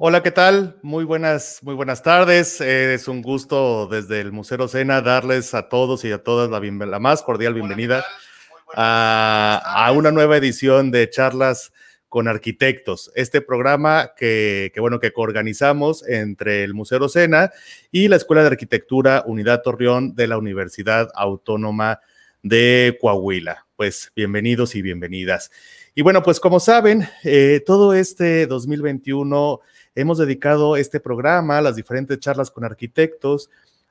Hola, ¿qué tal? Muy buenas, muy buenas tardes. Eh, es un gusto desde el Museo Sena darles a todos y a todas la, más cordial bienvenida a, una nueva edición de charlas con arquitectos. Este programa que, bueno que organizamos entre el Museo Sena y la Escuela de Arquitectura Unidad Torreón de la Universidad Autónoma de Coahuila. Pues bienvenidos y bienvenidas. Y bueno, pues como saben, eh, todo este 2021 Hemos dedicado este programa las diferentes charlas con arquitectos,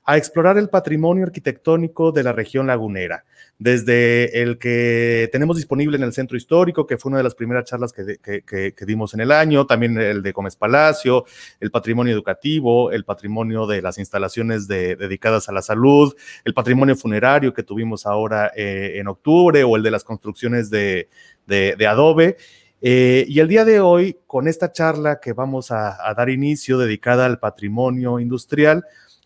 a explorar el patrimonio arquitectónico de la región lagunera, desde el que tenemos disponible en el centro histórico, que fue una de las primeras charlas que, dimos en el año, también el de Gómez Palacio, el patrimonio educativo, el patrimonio de las instalaciones dedicadas a la salud, el patrimonio funerario que tuvimos ahora eh, en octubre o el de las construcciones de adobe. Eh, y el día de hoy, con esta charla que vamos a, dar inicio dedicada al patrimonio industrial,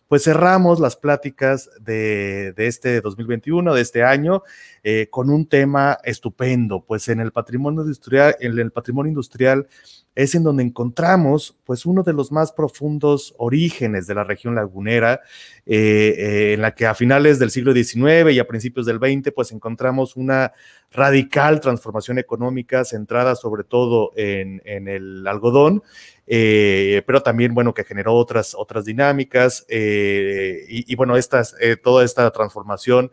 pues cerramos las pláticas de, de este 2021, de este año, eh, con un tema estupendo, pues en el patrimonio industrial, en el patrimonio industrial es en donde encontramos pues uno de los más profundos orígenes de la región lagunera, eh, eh, en la que a finales del siglo XIX y a principios del XX pues encontramos una radical transformación económica centrada sobre todo en, el algodón, pero también bueno que generó otras, otras dinámicas y, y, bueno estas, toda esta transformación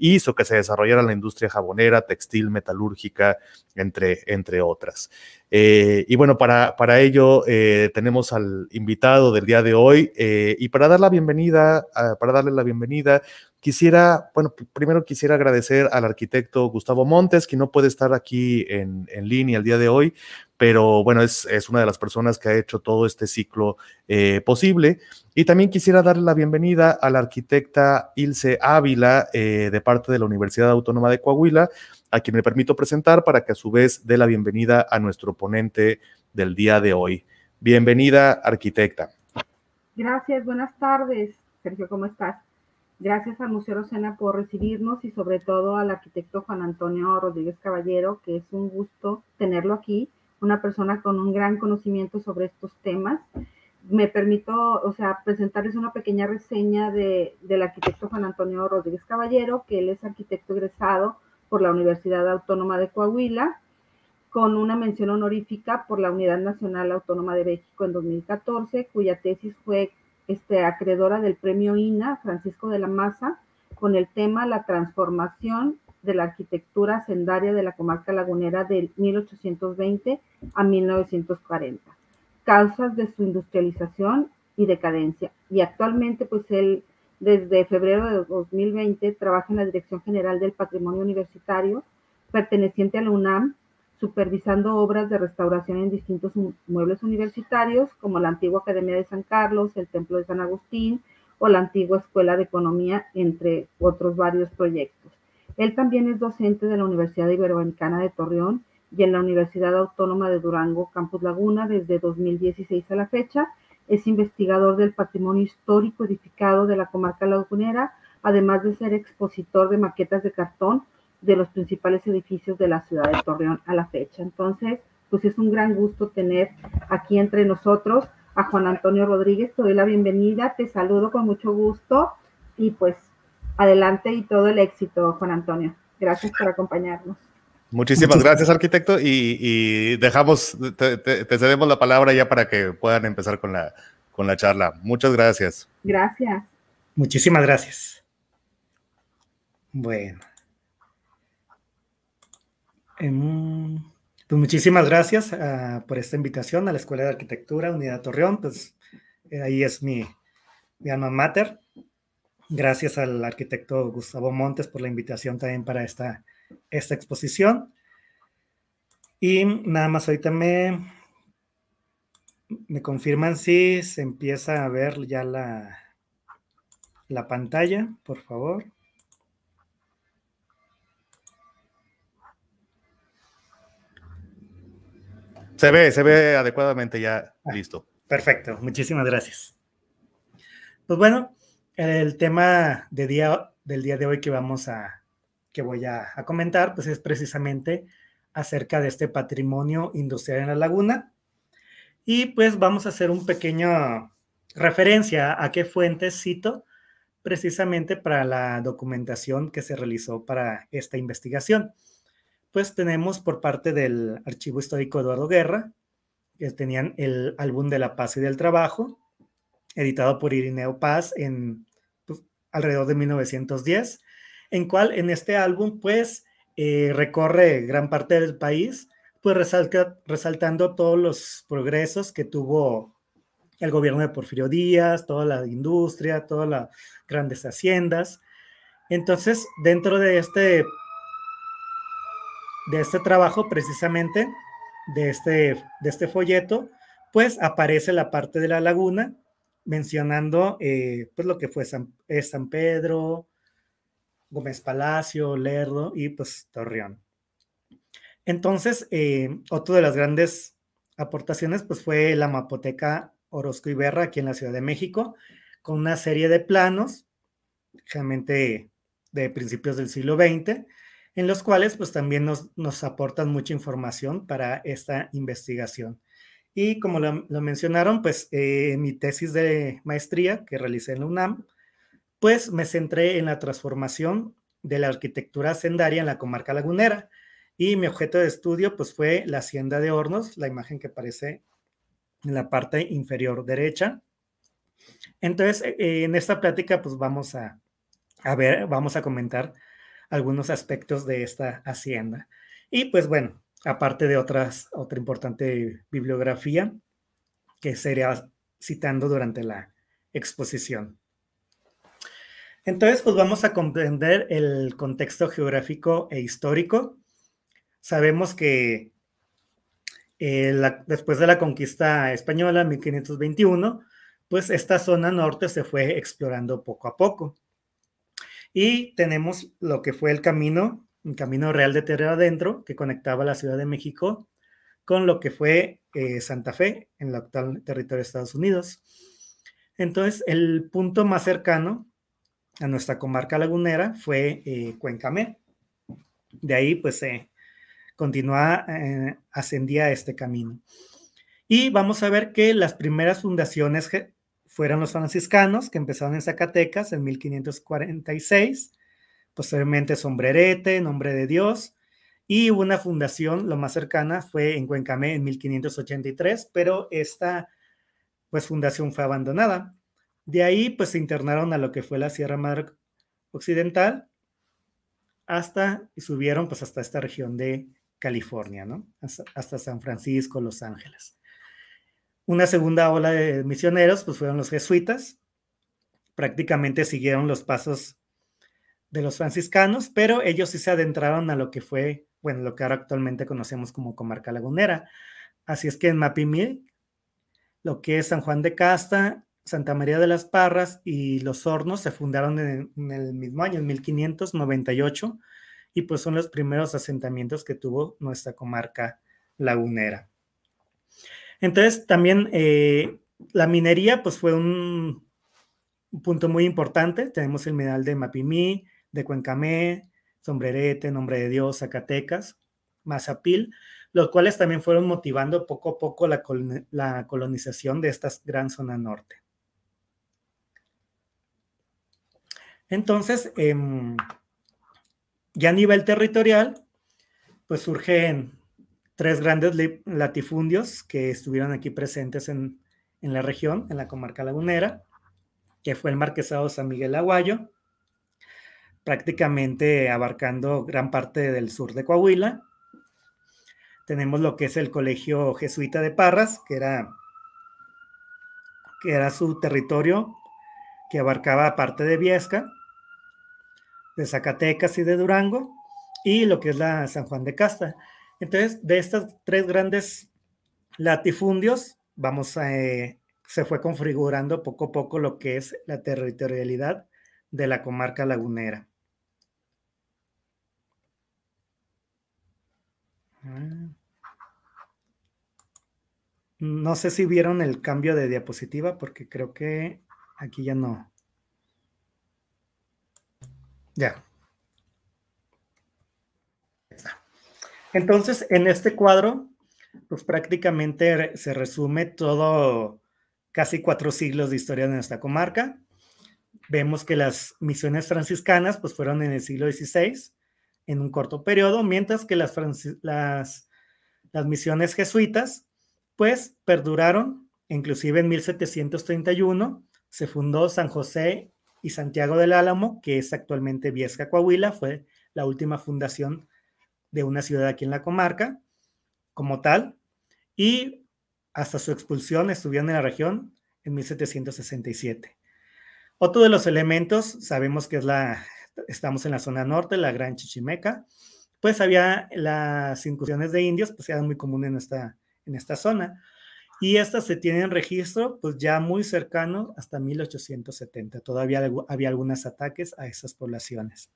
hizo que se desarrollara la industria jabonera, textil, metalúrgica, entre, entre otras. Eh, y bueno, para, ello eh, tenemos al invitado del día de hoy eh, y para dar la bienvenida, ah, para darle la bienvenida, Quisiera, bueno, primero quisiera agradecer al arquitecto Gustavo Montes, que no puede estar aquí en, línea el día de hoy, pero bueno, es, una de las personas que ha hecho todo este ciclo eh, posible. Y también quisiera darle la bienvenida a la arquitecta Ilse Ávila eh, de parte de la Universidad Autónoma de Coahuila, a quien me permito presentar para que a su vez dé la bienvenida a nuestro ponente del día de hoy. Bienvenida, arquitecta. Gracias, buenas tardes. Sergio, ¿cómo estás? Gracias al Museo Rosena por recibirnos y sobre todo al arquitecto Juan Antonio Rodríguez Caballero, que es un gusto tenerlo aquí, una persona con un gran conocimiento sobre estos temas. Me permito, o sea, presentarles una pequeña reseña del arquitecto Juan Antonio Rodríguez Caballero, que él es arquitecto egresado por la Universidad Autónoma de Coahuila, con una mención honorífica por la Unidad Nacional Autónoma de México en 2014, cuya tesis fue este, acreedora del premio INA, Francisco de la Maza, con el tema La transformación de la arquitectura sendaria de la comarca lagunera de 1820 a 1940, causas de su industrialización y decadencia. Y actualmente, pues él, desde febrero de 2020, trabaja en la Dirección General del Patrimonio Universitario, perteneciente a la UNAM, supervisando obras de restauración en distintos muebles universitarios, como la antigua Academia de San Carlos, el Templo de San Agustín o la antigua Escuela de Economía, entre otros varios proyectos. Él también es docente de la Universidad Iberoamericana de Torreón y en la Universidad Autónoma de Durango, Campus Laguna, desde 2016 a la fecha. Es investigador del patrimonio histórico edificado de la comarca lagunera, además de ser expositor de maquetas de cartón de los principales edificios de la ciudad de Torreón a la fecha. Entonces, pues es un gran gusto tener aquí entre nosotros a Juan Antonio Rodríguez. Te doy la bienvenida, te saludo con mucho gusto y pues adelante y todo el éxito, Juan Antonio. Gracias por acompañarnos. Muchísimas gracias, arquitecto, y, dejamos, te, cedemos la palabra ya para que puedan empezar con la, con la charla. Muchas gracias. Gracias. Muchísimas gracias. Bueno. Pues muchísimas gracias ah, por esta invitación a la Escuela de Arquitectura Unidad Torreón. Pues eh, ahí es mi, mi, alma mater. Gracias al arquitecto Gustavo Montes por la invitación también para esta, esta exposición. Y nada más ahorita me, me confirman si se empieza a ver ya la, la pantalla, por favor. Se ve, adecuadamente ya listo. Perfecto, muchísimas gracias. Pues bueno, el tema del día de hoy que vamos a, que voy a, comentar, pues es precisamente acerca de este patrimonio industrial en la laguna. Y pues vamos a hacer un pequeña referencia a qué fuentes cito precisamente para la documentación que se realizó para esta investigación pues tenemos por parte del Archivo Histórico Eduardo Guerra, que tenían el álbum de la paz y del trabajo, editado por Irineo Paz en pues, alrededor de 1910, en cual en este álbum pues eh, recorre gran parte del país, pues resaltando todos los progresos que tuvo el gobierno de Porfirio Díaz, toda la industria, todas las grandes haciendas. Entonces, dentro de este de este trabajo, precisamente de este, de este folleto, pues aparece la parte de la laguna mencionando eh, pues lo que fue San, Pedro, Gómez Palacio, Lerdo y pues Torreón. Entonces, eh, otro otra de las grandes aportaciones pues fue la Mapoteca Orozco Berra, aquí en la Ciudad de México, con una serie de planos, realmente de principios del siglo XX, en los cuales pues también nos, aportan mucha información para esta investigación. Y como lo, mencionaron, pues eh, en mi tesis de maestría que realicé en la UNAM, pues me centré en la transformación de la arquitectura hacendaria en la comarca lagunera. Y mi objeto de estudio pues fue la hacienda de Hornos, la imagen que aparece en la parte inferior derecha. Entonces, eh, en esta plática pues vamos a, a ver, vamos a comentar algunos aspectos de esta hacienda. Y pues bueno, aparte de otras, otra importante bibliografía que sería citando durante la exposición. Entonces, pues vamos a comprender el contexto geográfico e histórico. Sabemos que eh, después de la conquista española, 1521, pues esta zona norte se fue explorando poco a poco. Y tenemos lo que fue el camino, el camino real de Tierra Adentro, que conectaba la Ciudad de México con lo que fue eh, Santa Fe, en el actual territorio de Estados Unidos. Entonces, el punto más cercano a nuestra comarca lagunera fue eh, Cuencamé. De ahí, pues, se continúa, eh, ascendía este camino. Y vamos a ver que las primeras fundaciones fueron los franciscanos que empezaron en Zacatecas en 1546, posteriormente Sombrerete, Nombre de Dios, y una fundación, lo más cercana, fue en Cuencamé en 1583, pero esta pues fundación fue abandonada. De ahí pues se internaron a lo que fue la Sierra Madre Occidental hasta y subieron pues hasta esta región de California, ¿no? hasta San Francisco, Los Ángeles. Una segunda ola de misioneros, pues fueron los jesuitas, prácticamente siguieron los pasos de los franciscanos, pero ellos sí se adentraron a lo que fue, bueno, lo que ahora actualmente conocemos como comarca lagunera. Así es que en Mapimil, lo que es San Juan de Casta, Santa María de las Parras y Los Hornos se fundaron en, en el mismo año, en 1598, y pues son los primeros asentamientos que tuvo nuestra comarca lagunera. Entonces, también eh, la minería, pues fue un, punto muy importante. Tenemos el mineral de Mapimí, de Cuencamé, Sombrerete, Nombre de Dios, Zacatecas, Mazapil, los cuales también fueron motivando poco a poco la, colonización de esta gran zona norte. Entonces, em, ya a nivel territorial, pues surgen tres grandes latifundios que estuvieron aquí presentes en, la región, en la comarca lagunera, que fue el Marquesado San Miguel Aguayo, prácticamente abarcando gran parte del sur de Coahuila. Tenemos lo que es el Colegio Jesuita de Parras, que era, que era su territorio, que abarcaba parte de Viesca, de Zacatecas y de Durango, y lo que es la San Juan de Casta. Entonces, de estas tres grandes latifundios, vamos a, eh, se fue configurando poco a poco lo que es la territorialidad de la comarca lagunera. Mm. No sé si vieron el cambio de diapositiva porque creo que aquí ya no. Ya. Entonces, en este cuadro, pues prácticamente se resume todo, casi cuatro siglos de historia de nuestra comarca. Vemos que las misiones franciscanas, pues fueron en el siglo XVI, en un corto periodo, mientras que las, misiones jesuitas, pues perduraron, inclusive en 1731 se fundó San José y Santiago del Álamo, que es actualmente Viesca Coahuila, fue la última fundación de una ciudad aquí en la comarca como tal y hasta su expulsión estuvieron en la región en 1767. Otro de los elementos, sabemos que es la, estamos en la zona norte, la Gran Chichimeca, pues había las incursiones de indios, pues eran muy comunes en esta, en esta zona. Y estas se tienen registro, pues ya muy cercano hasta 1870. Todavía había algunos ataques a esas poblaciones.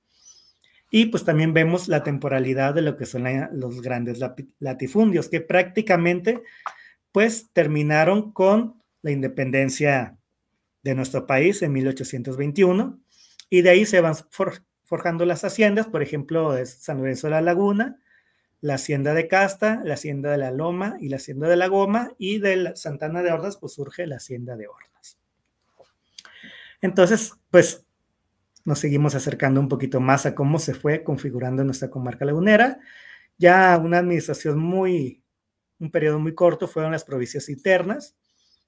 Y pues también vemos la temporalidad de lo que son los grandes latifundios, que prácticamente pues terminaron con la independencia de nuestro país en 1821 y de ahí se van forjando las haciendas, por ejemplo, es San Lorenzo de la Laguna, la hacienda de Casta, la hacienda de la Loma y la hacienda de la Goma y de Santana de hordas pues surge la hacienda de hordas Entonces, pues nos seguimos acercando un poquito más a cómo se fue configurando nuestra comarca lagunera. Ya una administración muy, un periodo muy corto fueron las provincias internas,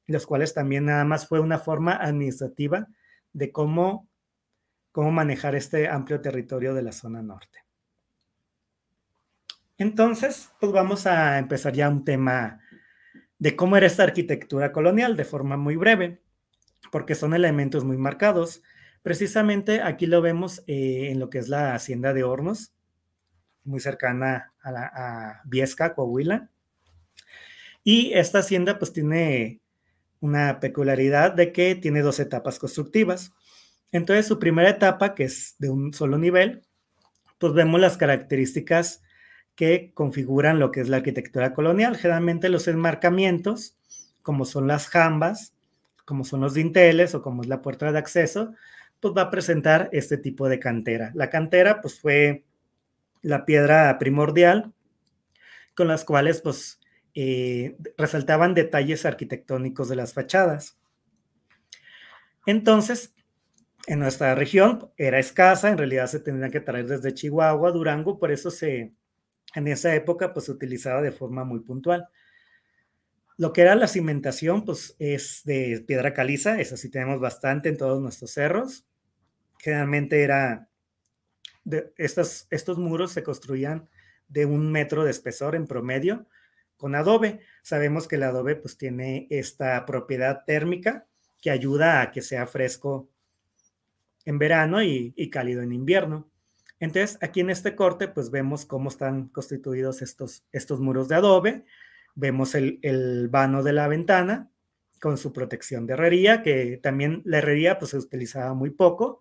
las cuales también nada más fue una forma administrativa de cómo, cómo manejar este amplio territorio de la zona norte. Entonces, pues vamos a empezar ya un tema de cómo era esta arquitectura colonial de forma muy breve, porque son elementos muy marcados Precisamente aquí lo vemos eh, en lo que es la hacienda de Hornos, muy cercana a, la, a Viesca, Coahuila. Y esta hacienda pues tiene una peculiaridad de que tiene dos etapas constructivas. Entonces, su primera etapa, que es de un solo nivel, pues vemos las características que configuran lo que es la arquitectura colonial. Generalmente los enmarcamientos, como son las jambas, como son los dinteles o como es la puerta de acceso, pues va a presentar este tipo de cantera. La cantera, pues fue la piedra primordial con las cuales, pues, eh, resaltaban detalles arquitectónicos de las fachadas. Entonces, en nuestra región era escasa, en realidad se tendrían que traer desde Chihuahua, Durango, por eso se, en esa época pues se utilizaba de forma muy puntual. Lo que era la cimentación, pues es de piedra caliza, eso sí tenemos bastante en todos nuestros cerros. Generalmente era, estos, muros se construían de un metro de espesor en promedio con adobe. Sabemos que el adobe pues tiene esta propiedad térmica que ayuda a que sea fresco en verano y, y cálido en invierno. Entonces, aquí en este corte, pues vemos cómo están constituidos estos, estos muros de adobe. Vemos el, vano de la ventana con su protección de herrería, que también la herrería pues, se utilizaba muy poco,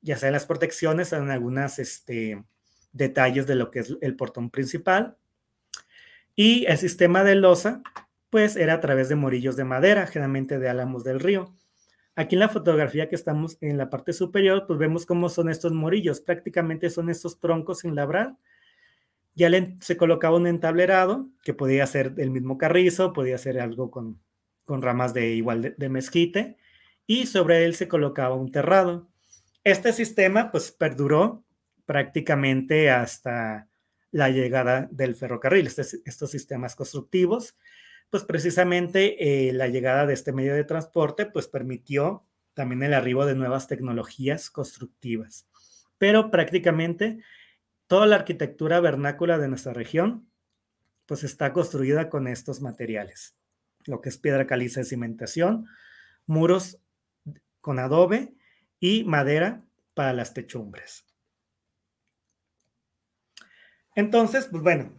ya sea en las protecciones, en algunos este, detalles de lo que es el portón principal. Y el sistema de losa, pues era a través de morillos de madera, generalmente de álamos del río. Aquí en la fotografía que estamos en la parte superior, pues vemos cómo son estos morillos. Prácticamente son estos troncos en labrar ya se colocaba un entablerado que podía ser el mismo carrizo, podía ser algo con, ramas de igual de, mezquite y sobre él se colocaba un terrado. Este sistema pues perduró prácticamente hasta la llegada del ferrocarril, este estos sistemas constructivos, pues precisamente eh, la llegada de este medio de transporte pues permitió también el arribo de nuevas tecnologías constructivas. Pero prácticamente Toda la arquitectura vernácula de nuestra región, pues está construida con estos materiales, lo que es piedra caliza de cimentación, muros con adobe y madera para las techumbres. Entonces, pues bueno,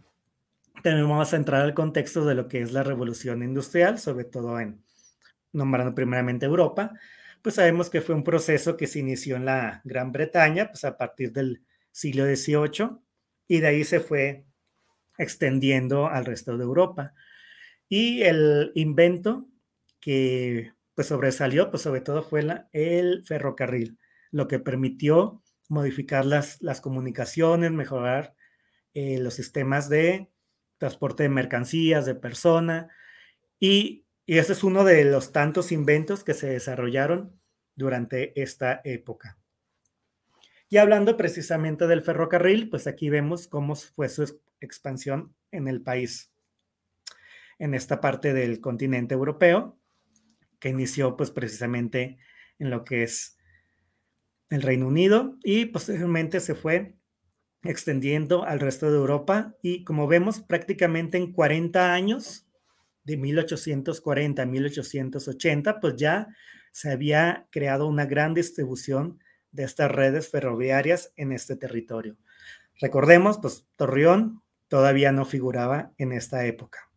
tenemos vamos a entrar al contexto de lo que es la revolución industrial, sobre todo en, nombrando primeramente Europa, pues sabemos que fue un proceso que se inició en la Gran Bretaña, pues a partir del siglo XVIII, y de ahí se fue extendiendo al resto de Europa. Y el invento que pues sobresalió, pues sobre todo fue el ferrocarril, lo que permitió modificar las, comunicaciones, mejorar eh, los sistemas de transporte de mercancías, de persona, y ese es uno de los tantos inventos que se desarrollaron durante esta época. Y hablando precisamente del ferrocarril, pues aquí vemos cómo fue su expansión en el país, en esta parte del continente europeo, que inició pues precisamente en lo que es el Reino Unido y posteriormente se fue extendiendo al resto de Europa y como vemos prácticamente en 40 años, de 1840 a 1880, pues ya se había creado una gran distribución de estas redes ferroviarias en este territorio. Recordemos, pues Torreón todavía no figuraba en esta época.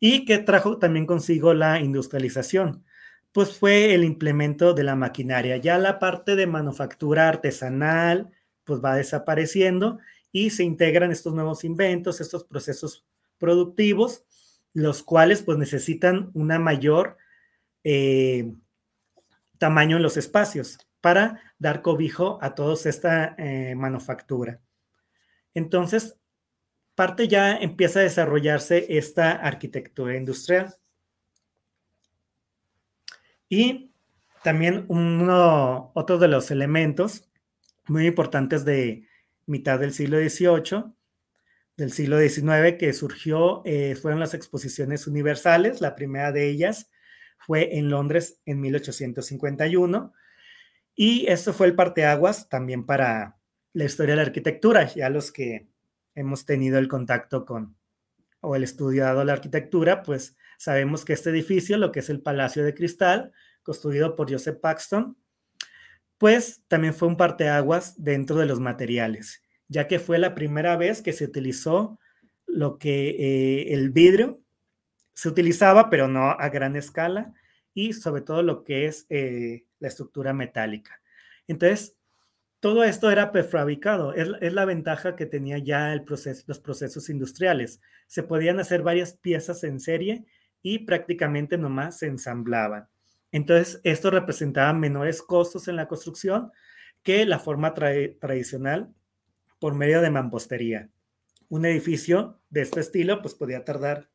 ¿Y que trajo también consigo la industrialización? Pues fue el implemento de la maquinaria. Ya la parte de manufactura artesanal pues va desapareciendo y se integran estos nuevos inventos, estos procesos productivos, los cuales pues necesitan una mayor eh, tamaño en los espacios para dar cobijo a toda esta eh, manufactura. Entonces, parte ya empieza a desarrollarse esta arquitectura industrial. Y también uno, otro de los elementos muy importantes de mitad del siglo XVIII, del siglo XIX, que surgió eh, fueron las exposiciones universales. La primera de ellas fue en Londres en 1851 y esto fue el parteaguas también para la historia de la arquitectura, ya los que hemos tenido el contacto con o el estudiado la arquitectura, pues sabemos que este edificio, lo que es el Palacio de Cristal, construido por Joseph Paxton, pues también fue un parteaguas dentro de los materiales, ya que fue la primera vez que se utilizó lo que eh, el vidrio se utilizaba, pero no a gran escala, y sobre todo lo que es eh, la estructura metálica. Entonces, todo esto era prefabricado, es, es la ventaja que tenía ya el proceso, los procesos industriales. Se podían hacer varias piezas en serie y prácticamente nomás se ensamblaban. Entonces, esto representaba menores costos en la construcción que la forma tradicional por medio de mampostería. Un edificio de este estilo pues podía tardar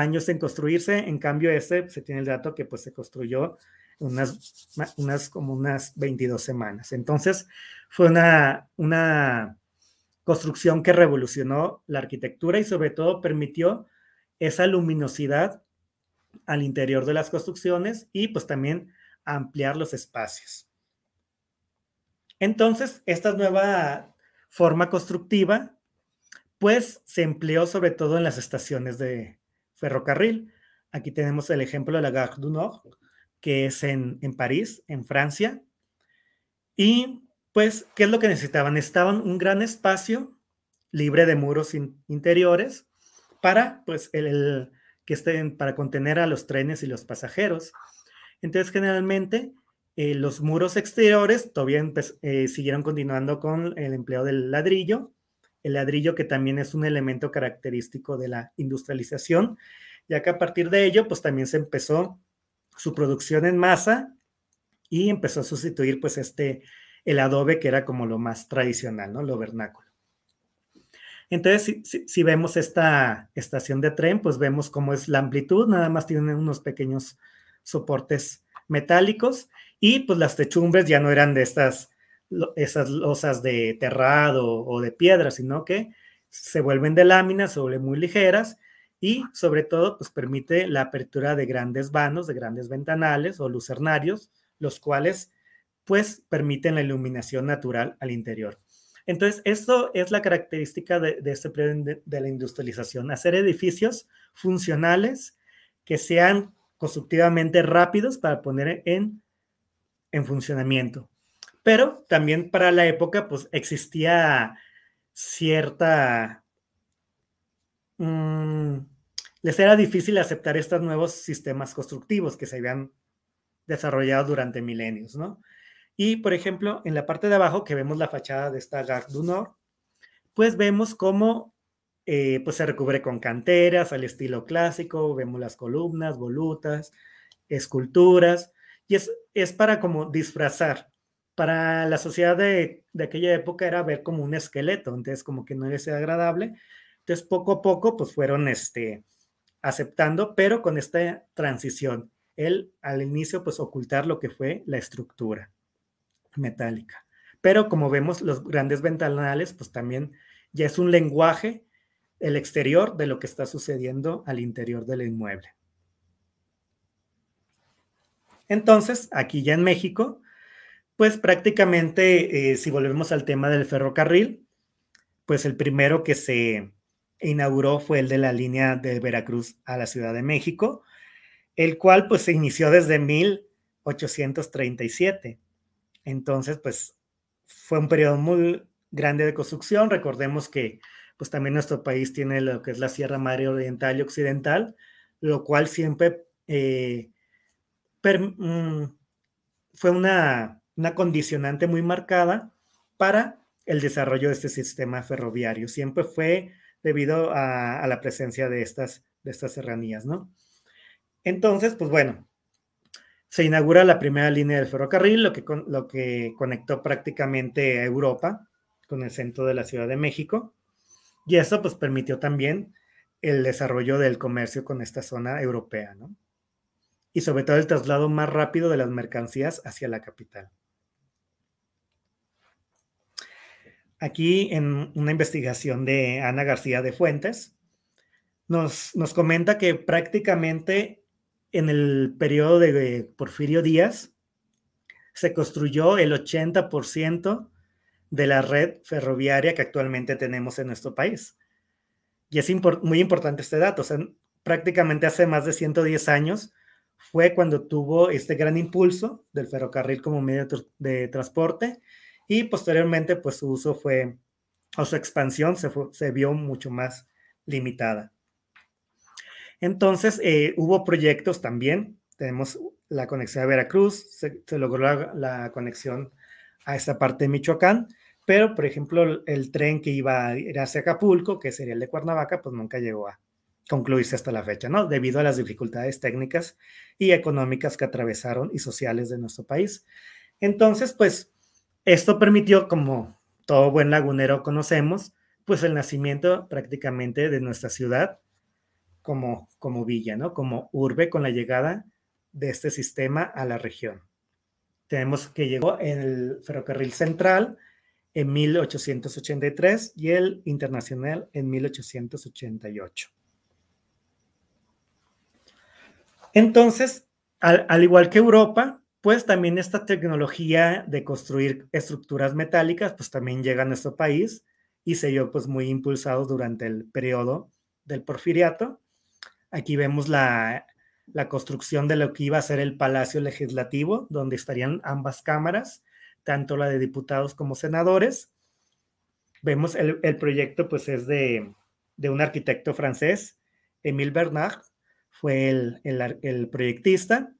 años en construirse, en cambio ese, se tiene el dato que pues se construyó unas, unas como unas 22 semanas. Entonces fue una, una construcción que revolucionó la arquitectura y sobre todo permitió esa luminosidad al interior de las construcciones y pues también ampliar los espacios. Entonces, esta nueva forma constructiva pues se empleó sobre todo en las estaciones de, ferrocarril. Aquí tenemos el ejemplo de la Gare du Nord, que es en, París, en Francia. Y pues, ¿qué es lo que necesitaban? Estaban un gran espacio libre de muros interiores para, pues, el, que estén, para contener a los trenes y los pasajeros. Entonces, generalmente, eh, los muros exteriores todavía pues, eh, siguieron continuando con el empleo del ladrillo el ladrillo, que también es un elemento característico de la industrialización, ya que a partir de ello, pues también se empezó su producción en masa y empezó a sustituir pues este, el adobe, que era como lo más tradicional, ¿no? Lo vernáculo. Entonces, si, vemos esta estación de tren, pues vemos cómo es la amplitud, nada más tiene unos pequeños soportes metálicos y pues las techumbres ya no eran de estas esas losas de terrado o de piedra, sino que se vuelven de láminas, se vuelven muy ligeras y sobre todo pues permite la apertura de grandes vanos, de grandes ventanales o lucernarios, los cuales pues permiten la iluminación natural al interior. Entonces, esto es la característica de, de este periodo de, la industrialización, hacer edificios funcionales que sean constructivamente rápidos para poner en funcionamiento pero también para la época pues existía cierta... Mm, les era difícil aceptar estos nuevos sistemas constructivos que se habían desarrollado durante milenios, ¿no? Y, por ejemplo, en la parte de abajo que vemos la fachada de esta Gare du Nord, pues vemos cómo eh, pues se recubre con canteras al estilo clásico, vemos las columnas, volutas, esculturas, y es, es para como disfrazar para la sociedad de, aquella época era ver como un esqueleto, entonces como que no les era agradable. Entonces poco a poco pues fueron este, aceptando, pero con esta transición, él al inicio pues ocultar lo que fue la estructura metálica. Pero como vemos, los grandes ventanales pues también ya es un lenguaje el exterior de lo que está sucediendo al interior del inmueble. Entonces, aquí ya en México, pues prácticamente, eh, si volvemos al tema del ferrocarril, pues el primero que se inauguró fue el de la línea de Veracruz a la Ciudad de México, el cual pues se inició desde 1837. Entonces, pues fue un periodo muy grande de construcción. Recordemos que pues también nuestro país tiene lo que es la Sierra Madre Oriental y Occidental, lo cual siempre eh, mm, fue una una condicionante muy marcada para el desarrollo de este sistema ferroviario. Siempre fue debido a, la presencia de estas, de estas serranías, ¿no? Entonces, pues bueno, se inaugura la primera línea del ferrocarril, lo que, lo que conectó prácticamente a Europa con el centro de la Ciudad de México. Y eso pues permitió también el desarrollo del comercio con esta zona europea, ¿no? Y sobre todo el traslado más rápido de las mercancías hacia la capital. Aquí en una investigación de Ana García de Fuentes, nos, nos comenta que prácticamente en el periodo de Porfirio Díaz se construyó el 80% de la red ferroviaria que actualmente tenemos en nuestro país. Y es muy importante este dato. O sea, prácticamente hace más de 110 años fue cuando tuvo este gran impulso del ferrocarril como medio de transporte y posteriormente pues su uso fue o su expansión se, vio mucho más limitada. Entonces eh, hubo proyectos también, tenemos la conexión a Veracruz, se, logró la, conexión a esa parte de Michoacán, pero por ejemplo el, tren que iba a ir hacia Acapulco, que sería el de Cuernavaca, pues nunca llegó a concluirse hasta la fecha, ¿no? Debido a las dificultades técnicas y económicas que atravesaron y sociales de nuestro país. Entonces, pues esto permitió, como todo buen lagunero conocemos, pues el nacimiento prácticamente de nuestra ciudad como, como villa, ¿no? Como urbe con la llegada de este sistema a la región. Tenemos que llegó el ferrocarril central en 1883 y el internacional en 1888. Entonces, al, al igual que Europa, pues también esta tecnología de construir estructuras metálicas, pues también llega a nuestro país y se vio pues muy impulsado durante el periodo del porfiriato. Aquí vemos la, la construcción de lo que iba a ser el Palacio Legislativo, donde estarían ambas cámaras, tanto la de diputados como senadores. Vemos el, el proyecto pues es de, de, un arquitecto francés, Émile Bernard, fue el, el, el proyectista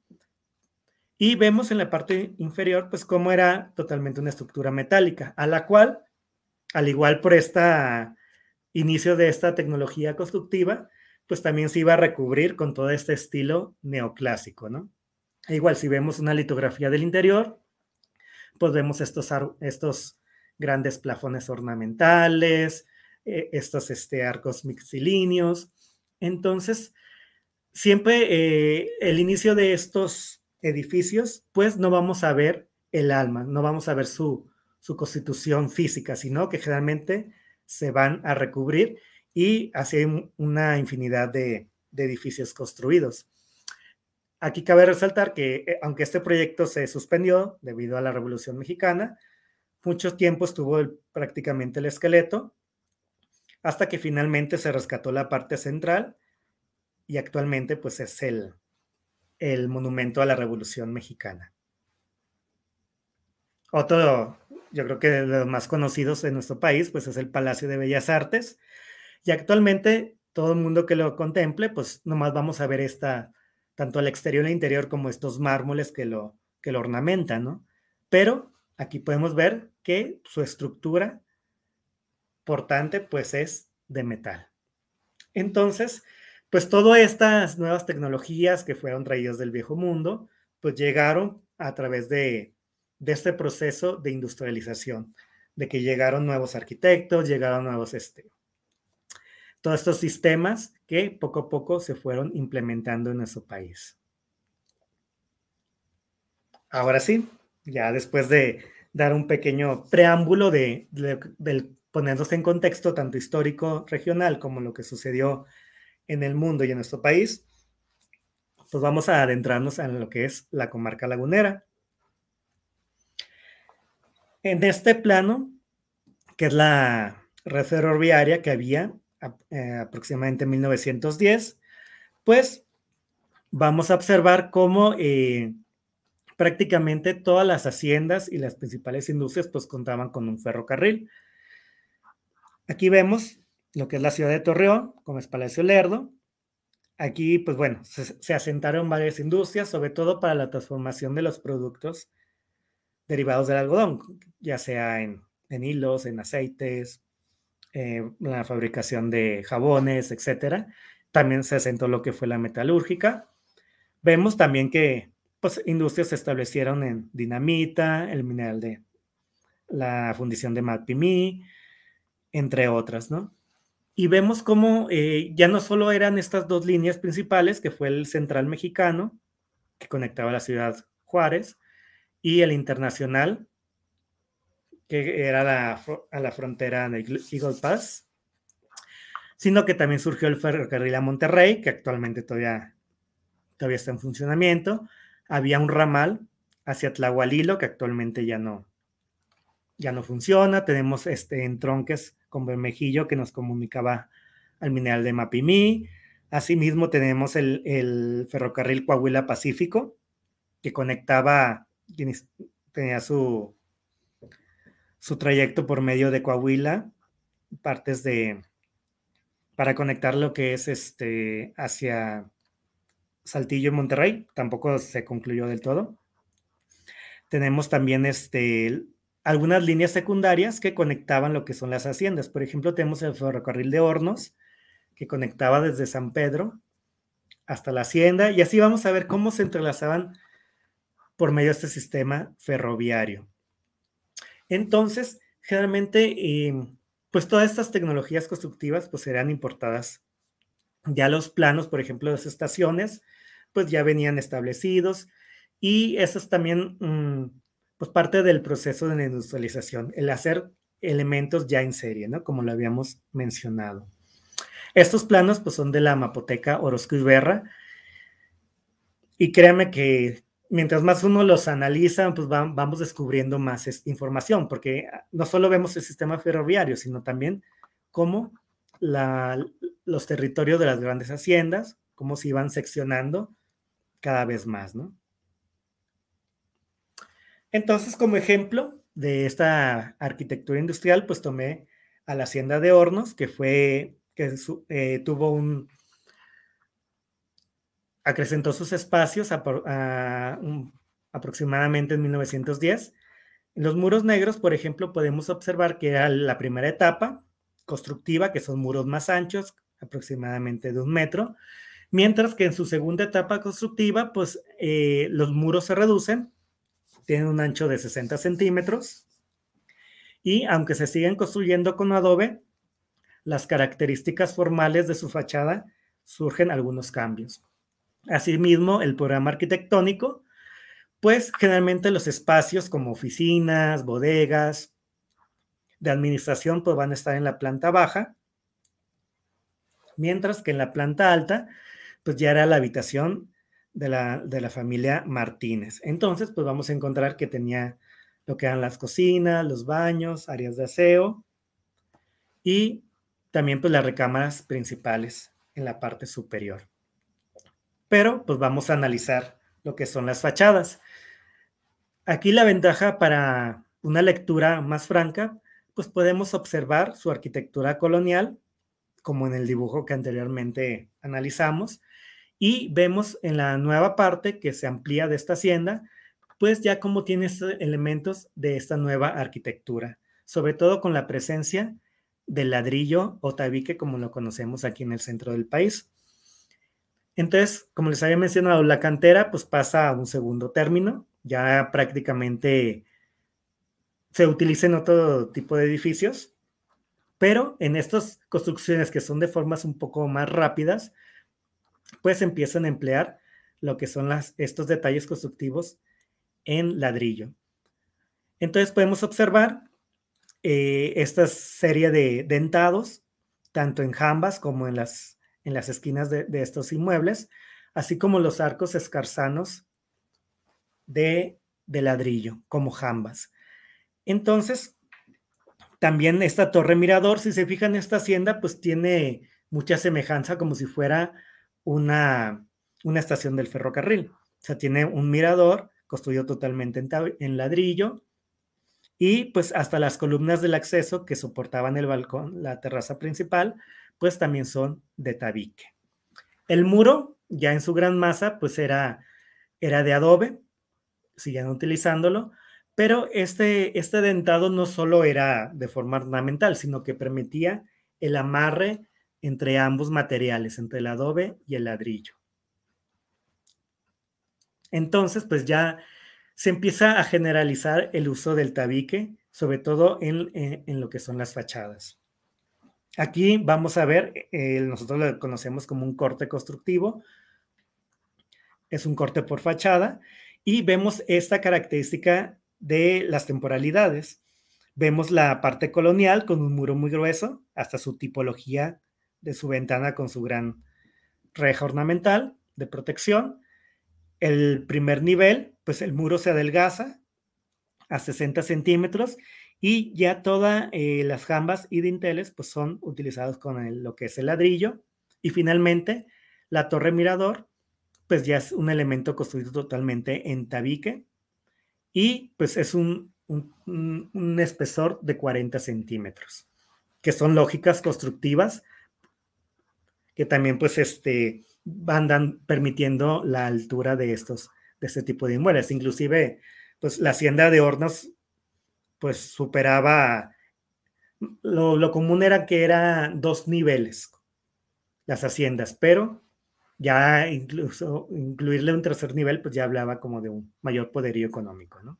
y vemos en la parte inferior, pues, cómo era totalmente una estructura metálica, a la cual, al igual por este inicio de esta tecnología constructiva, pues también se iba a recubrir con todo este estilo neoclásico, ¿no? E igual, si vemos una litografía del interior, pues vemos estos, estos grandes plafones ornamentales, e, estos este, arcos mixtilíneos. Entonces, siempre eh, el inicio de estos edificios, pues no vamos a ver el alma, no vamos a ver su, constitución física, sino que generalmente se van a recubrir y así hay una infinidad de, edificios construidos. Aquí cabe resaltar que eh, aunque este proyecto se suspendió debido a la Revolución Mexicana, mucho tiempo estuvo prácticamente el esqueleto, hasta que finalmente se rescató la parte central y actualmente pues es el, el monumento a la Revolución Mexicana. Otro, yo creo que de los más conocidos en nuestro país, pues es el Palacio de Bellas Artes. Y actualmente todo el mundo que lo contemple, pues nomás vamos a ver esta, tanto al exterior e interior como estos mármoles que lo, que lo ornamentan, ¿no? Pero aquí podemos ver que su estructura portante, pues es de metal. Entonces, pues todas estas nuevas tecnologías que fueron traídas del viejo mundo, pues llegaron a través de, este proceso de industrialización, de que llegaron nuevos arquitectos, llegaron nuevos, este, todos estos sistemas que poco a poco se fueron implementando en nuestro país. Ahora sí, ya después de dar un pequeño preámbulo de, en contexto tanto histórico regional como lo que sucedió en el mundo y en nuestro país, pues vamos a adentrarnos en lo que es la comarca lagunera. En este plano, que es la red ferroviaria que había eh, aproximadamente en 1910, pues vamos a observar cómo eh, prácticamente todas las haciendas y las principales industrias pues contaban con un ferrocarril. Aquí vemos lo que es la ciudad de Torreón, como es Palacio Lerdo. Aquí, pues bueno, se, asentaron varias industrias, sobre todo para la transformación de los productos derivados del algodón, ya sea en, hilos, en aceites, eh, la fabricación de jabones, etcétera. También se asentó lo que fue la metalúrgica. Vemos también que pues, industrias se establecieron en dinamita, el mineral de la fundición de Mapimí, entre otras, ¿no? y vemos cómo eh, ya no solo eran estas dos líneas principales, que fue el central mexicano, que conectaba la ciudad Juárez, y el internacional, que era la, a la frontera de Eagle Pass, sino que también surgió el ferrocarril a Monterrey, que actualmente todavía, todavía está en funcionamiento. Había un ramal hacia Tlahualilo, que actualmente ya no, ya no funciona, tenemos este, entronques con Bermejillo que nos comunicaba al mineral de Mapimí, asimismo tenemos el, ferrocarril Coahuila Pacífico que conectaba, tenía su, su trayecto por medio de Coahuila, partes de, para conectar lo que es este, hacia Saltillo y Monterrey, tampoco se concluyó del todo. Tenemos también este, algunas líneas secundarias que conectaban lo que son las haciendas. Por ejemplo, tenemos el ferrocarril de Hornos, que conectaba desde San Pedro hasta la hacienda, y así vamos a ver cómo se entrelazaban por medio de este sistema ferroviario. Entonces, generalmente, eh, pues todas estas tecnologías constructivas pues eran importadas. Ya los planos, por ejemplo, de las estaciones, pues ya venían establecidos y esas también mm, pues parte del proceso de industrialización, el hacer elementos ya en serie, ¿no? Como lo habíamos mencionado. Estos planos pues son de la mapoteca Orozco y Berra y créanme que mientras más uno los analiza, pues vamos descubriendo más información, porque ah, no solo vemos el sistema ferroviario, sino también cómo la, los territorios de las grandes haciendas, cómo se iban seccionando cada vez más, ¿no? Entonces, como ejemplo de esta arquitectura industrial, pues tomé a la hacienda de Hornos, que fue, que eh, tuvo un, acrecentó sus espacios a, aproximadamente en 1910. En los muros negros, por ejemplo, podemos observar que era la primera etapa constructiva, que son muros más anchos, aproximadamente de un metro, mientras que en su segunda etapa constructiva, pues eh, los muros se reducen tiene un ancho de 60 centímetros y aunque se siguen construyendo con adobe, las características formales de su fachada surgen algunos cambios. Asimismo, el programa arquitectónico, pues generalmente los espacios como oficinas, bodegas, de administración, pues van a estar en la planta baja, mientras que en la planta alta, pues ya era la habitación de la, familia Martínez. Entonces, pues vamos a encontrar que tenía lo que eran las cocinas, los baños, áreas de aseo y también pues las recámaras principales en la parte superior. Pero pues vamos a analizar lo que son las fachadas. Aquí la ventaja para una lectura más franca, pues podemos observar su arquitectura colonial, como en el dibujo que anteriormente analizamos, y vemos en la nueva parte que se amplía de esta hacienda, pues ya como tiene elementos de esta nueva arquitectura, sobre todo con la presencia del ladrillo o tabique como lo conocemos aquí en el centro del país. Entonces, como les había mencionado, la cantera pues pasa a un segundo término, ya prácticamente se utiliza en otro tipo de edificios, pero en estas construcciones que son de formas un poco más rápidas, pues empiezan a emplear lo que son las, estos detalles constructivos en ladrillo. Entonces podemos observar eh, esta serie de dentados, tanto en jambas como en las, en las esquinas de, estos inmuebles, así como los arcos escarzanos de, de ladrillo, como jambas. Entonces, también esta torre mirador, si se fijan, esta hacienda pues tiene mucha semejanza como si fuera una, una estación del ferrocarril. O sea, tiene un mirador construido totalmente en, ladrillo y pues hasta las columnas del acceso que soportaban el balcón, la terraza principal, pues también son de tabique. El muro, ya en su gran masa, pues era, era de adobe, siguen utilizándolo, pero este, este dentado no solo era de forma ornamental, sino que permitía el amarre entre ambos materiales, entre el adobe y el ladrillo. Entonces, pues ya se empieza a generalizar el uso del tabique, sobre todo en, eh, lo que son las fachadas. Aquí vamos a ver, eh, nosotros lo conocemos como un corte constructivo, es un corte por fachada, y vemos esta característica de las temporalidades. Vemos la parte colonial con un muro muy grueso, hasta su tipología de su ventana con su gran reja ornamental de protección. El primer nivel, pues el muro se adelgaza a 60 centímetros y ya todas eh, las jambas y dinteles pues son utilizados con lo que es el ladrillo. Y finalmente, la torre mirador, pues ya es un elemento construido totalmente en tabique y pues es un, un, espesor de 40 centímetros, que son lógicas constructivas que también pues este, permitiendo la altura de estos, de este tipo de inmuebles. Inclusive, pues la hacienda de Hornos pues superaba, lo, común era que era dos niveles las haciendas, pero ya incluso incluirle un tercer nivel, pues ya hablaba como de un mayor poderío económico, ¿no?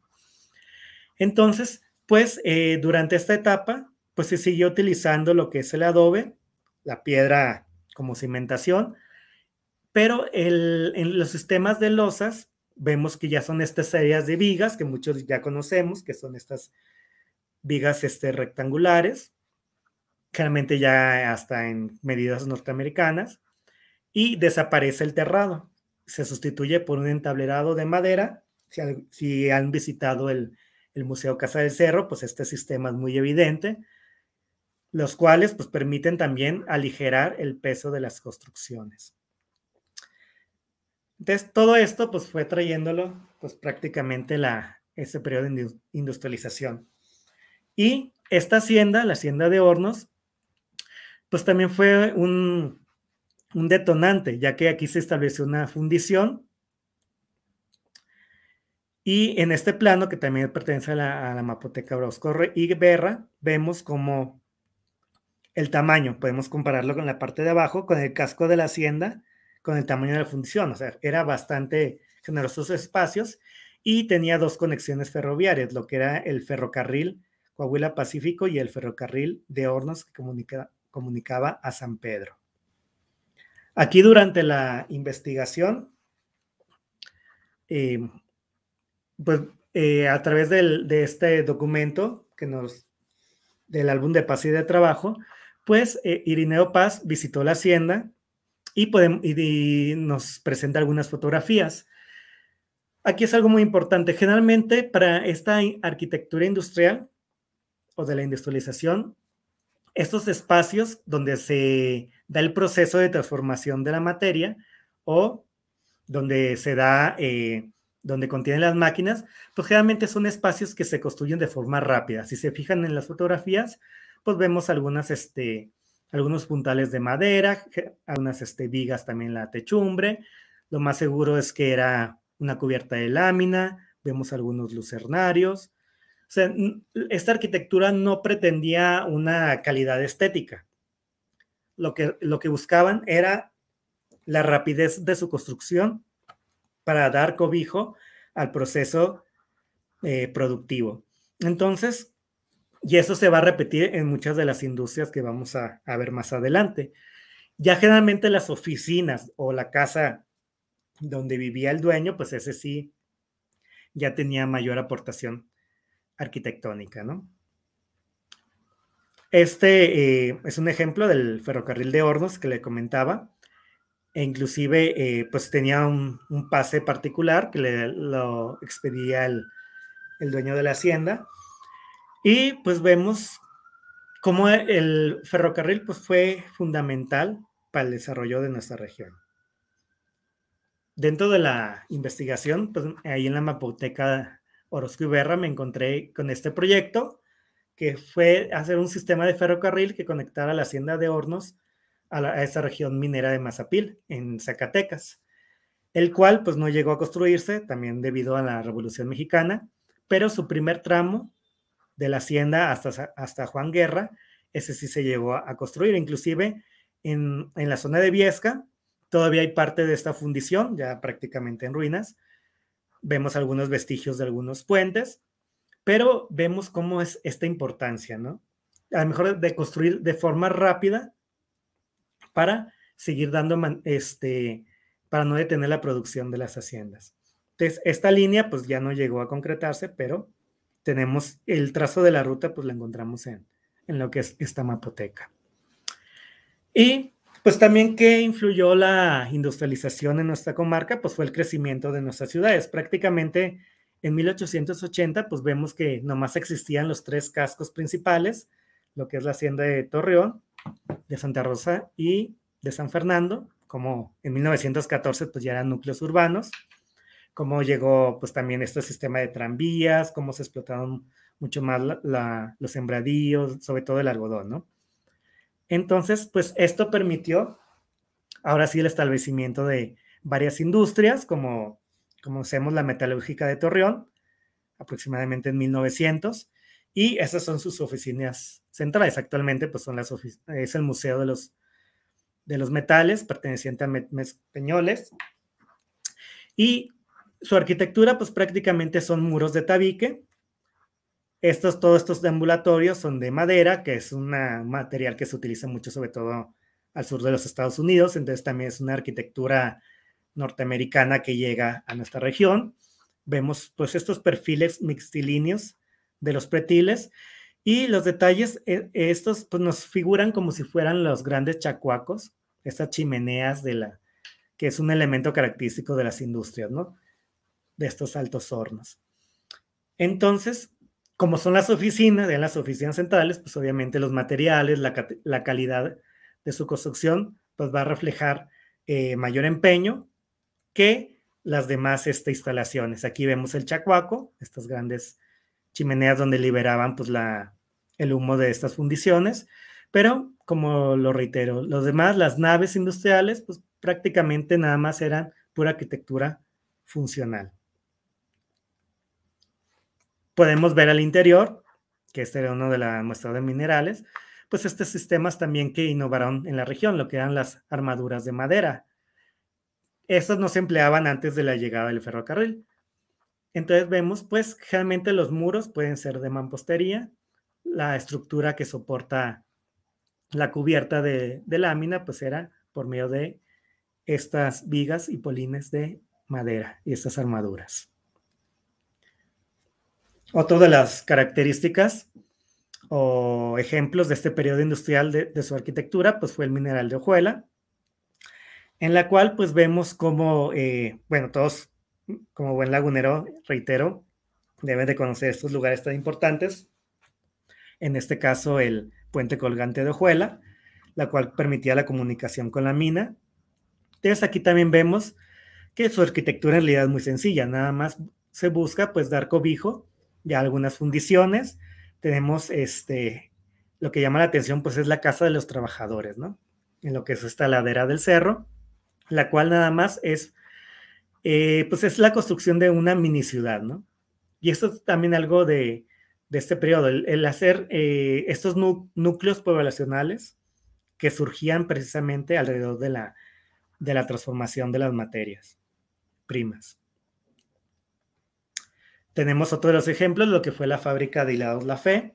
Entonces, pues eh, durante esta etapa, pues se siguió utilizando lo que es el adobe, la piedra como cimentación, pero en los sistemas de losas vemos que ya son estas áreas de vigas que muchos ya conocemos, que son estas vigas este, rectangulares, generalmente ya hasta en medidas norteamericanas, y desaparece el terrado. Se sustituye por un entablerado de madera. Si, han visitado el, el Museo Casa del Cerro, pues este sistema es muy evidente los cuales pues, permiten también aligerar el peso de las construcciones. Entonces, todo esto pues, fue trayéndolo pues, prácticamente la, ese periodo de industrialización. Y esta hacienda, la hacienda de Hornos, pues también fue un, detonante, ya que aquí se estableció una fundición y en este plano, que también pertenece a la, a la Mapoteca y Berra, vemos como el tamaño, podemos compararlo con la parte de abajo, con el casco de la hacienda, con el tamaño de la función. o sea, era bastante generosos espacios y tenía dos conexiones ferroviarias, lo que era el ferrocarril Coahuila Pacífico y el ferrocarril de Hornos que comunicaba a San Pedro. Aquí durante la investigación, eh, pues eh, a través de este documento que nos, del álbum de paz y de trabajo, pues eh, Irineo Paz visitó la hacienda y, nos presenta algunas fotografías. Aquí es algo muy importante. Generalmente para esta arquitectura industrial o de la industrialización, estos espacios donde se da el proceso de transformación de la materia o donde se da, eh, donde contienen las máquinas, pues generalmente son espacios que se construyen de forma rápida. Si se fijan en las fotografías, pues vemos algunas, este, algunos puntales de madera, algunas este, vigas también en la techumbre. Lo más seguro es que era una cubierta de lámina, vemos algunos lucernarios. esta arquitectura no pretendía una calidad estética. Lo que, lo que buscaban era la rapidez de su construcción para dar cobijo al proceso eh, productivo. Entonces, y eso se va a repetir en muchas de las industrias que vamos a, ver más adelante. Ya generalmente las oficinas o la casa donde vivía el dueño, pues ese sí ya tenía mayor aportación arquitectónica, ¿no? Este eh, es un ejemplo del ferrocarril de Hornos que le comentaba. E inclusive, eh, pues tenía un, pase particular que le, lo expedía el, el dueño de la hacienda. Y pues vemos cómo el ferrocarril pues, fue fundamental para el desarrollo de nuestra región. Dentro de la investigación, pues ahí en la mapoteca Orozco y Berra me encontré con este proyecto, que fue hacer un sistema de ferrocarril que conectara la hacienda de Hornos a, esa región minera de Mazapil, en Zacatecas, el cual pues no llegó a construirse, también debido a la Revolución Mexicana, pero su primer tramo de la hacienda hasta, hasta Juan Guerra, ese sí se llegó a, construir. Inclusive en, la zona de Viesca todavía hay parte de esta fundición, ya prácticamente en ruinas. Vemos algunos vestigios de algunos puentes, pero vemos cómo es esta importancia, ¿no? A lo mejor de construir de forma rápida para seguir dando, este, para no detener la producción de las haciendas. Entonces, esta línea pues ya no llegó a concretarse, pero tenemos el trazo de la ruta, pues la encontramos en, en lo que es esta mapoteca. Y pues también ¿qué influyó la industrialización en nuestra comarca, pues fue el crecimiento de nuestras ciudades. Prácticamente en 1880, pues vemos que nomás existían los tres cascos principales, lo que es la hacienda de Torreón, de Santa Rosa y de San Fernando, como en 1914 pues ya eran núcleos urbanos cómo llegó pues también este sistema de tranvías, cómo se explotaron mucho más los sembradíos, sobre todo el algodón, ¿no? Entonces, pues esto permitió ahora sí el establecimiento de varias industrias, como conocemos la metalúrgica de Torreón, aproximadamente en 1900, y esas son sus oficinas centrales. Actualmente, pues son las es el Museo de los, de los Metales, perteneciente a Met Peñoles. Y su arquitectura, pues prácticamente son muros de tabique. Estos, todos estos deambulatorios son de madera, que es un material que se utiliza mucho, sobre todo al sur de los Estados Unidos. Entonces también es una arquitectura norteamericana que llega a nuestra región. Vemos pues estos perfiles mixtilíneos de los pretiles y los detalles, e, estos pues nos figuran como si fueran los grandes chacuacos, estas chimeneas de la, que es un elemento característico de las industrias, ¿no? de estos altos hornos. Entonces, como son las oficinas, en las oficinas centrales, pues obviamente los materiales, la, calidad de su construcción, pues va a reflejar eh, mayor empeño que las demás este, instalaciones. Aquí vemos el chacuaco, estas grandes chimeneas donde liberaban pues, la, el humo de estas fundiciones, pero como lo reitero, los demás, las naves industriales, pues prácticamente nada más eran pura arquitectura funcional. Podemos ver al interior, que este era uno de la muestra de minerales, pues estos sistemas también que innovaron en la región, lo que eran las armaduras de madera. Estas no se empleaban antes de la llegada del ferrocarril. Entonces vemos, pues, generalmente los muros pueden ser de mampostería, la estructura que soporta la cubierta de, de lámina, pues era por medio de estas vigas y polines de madera y estas armaduras o todas las características o ejemplos de este periodo industrial de, su arquitectura, pues fue el mineral de hojuela, en la cual pues vemos cómo, eh, bueno, todos como buen lagunero, reitero, deben de conocer estos lugares tan importantes, en este caso el puente colgante de hojuela, la cual permitía la comunicación con la mina. Entonces aquí también vemos que su arquitectura en realidad es muy sencilla, nada más se busca pues dar cobijo ya algunas fundiciones. Tenemos este, lo que llama la atención, pues es la casa de los trabajadores, ¿no? En lo que es esta ladera del cerro, la cual nada más es, eh, pues es la construcción de una mini ciudad, ¿no? Y esto es también algo de, este periodo, el, hacer eh, estos núcleos poblacionales que surgían precisamente alrededor de la, de la transformación de las materias primas. Tenemos los ejemplos, lo que fue la fábrica de hilados La Fe.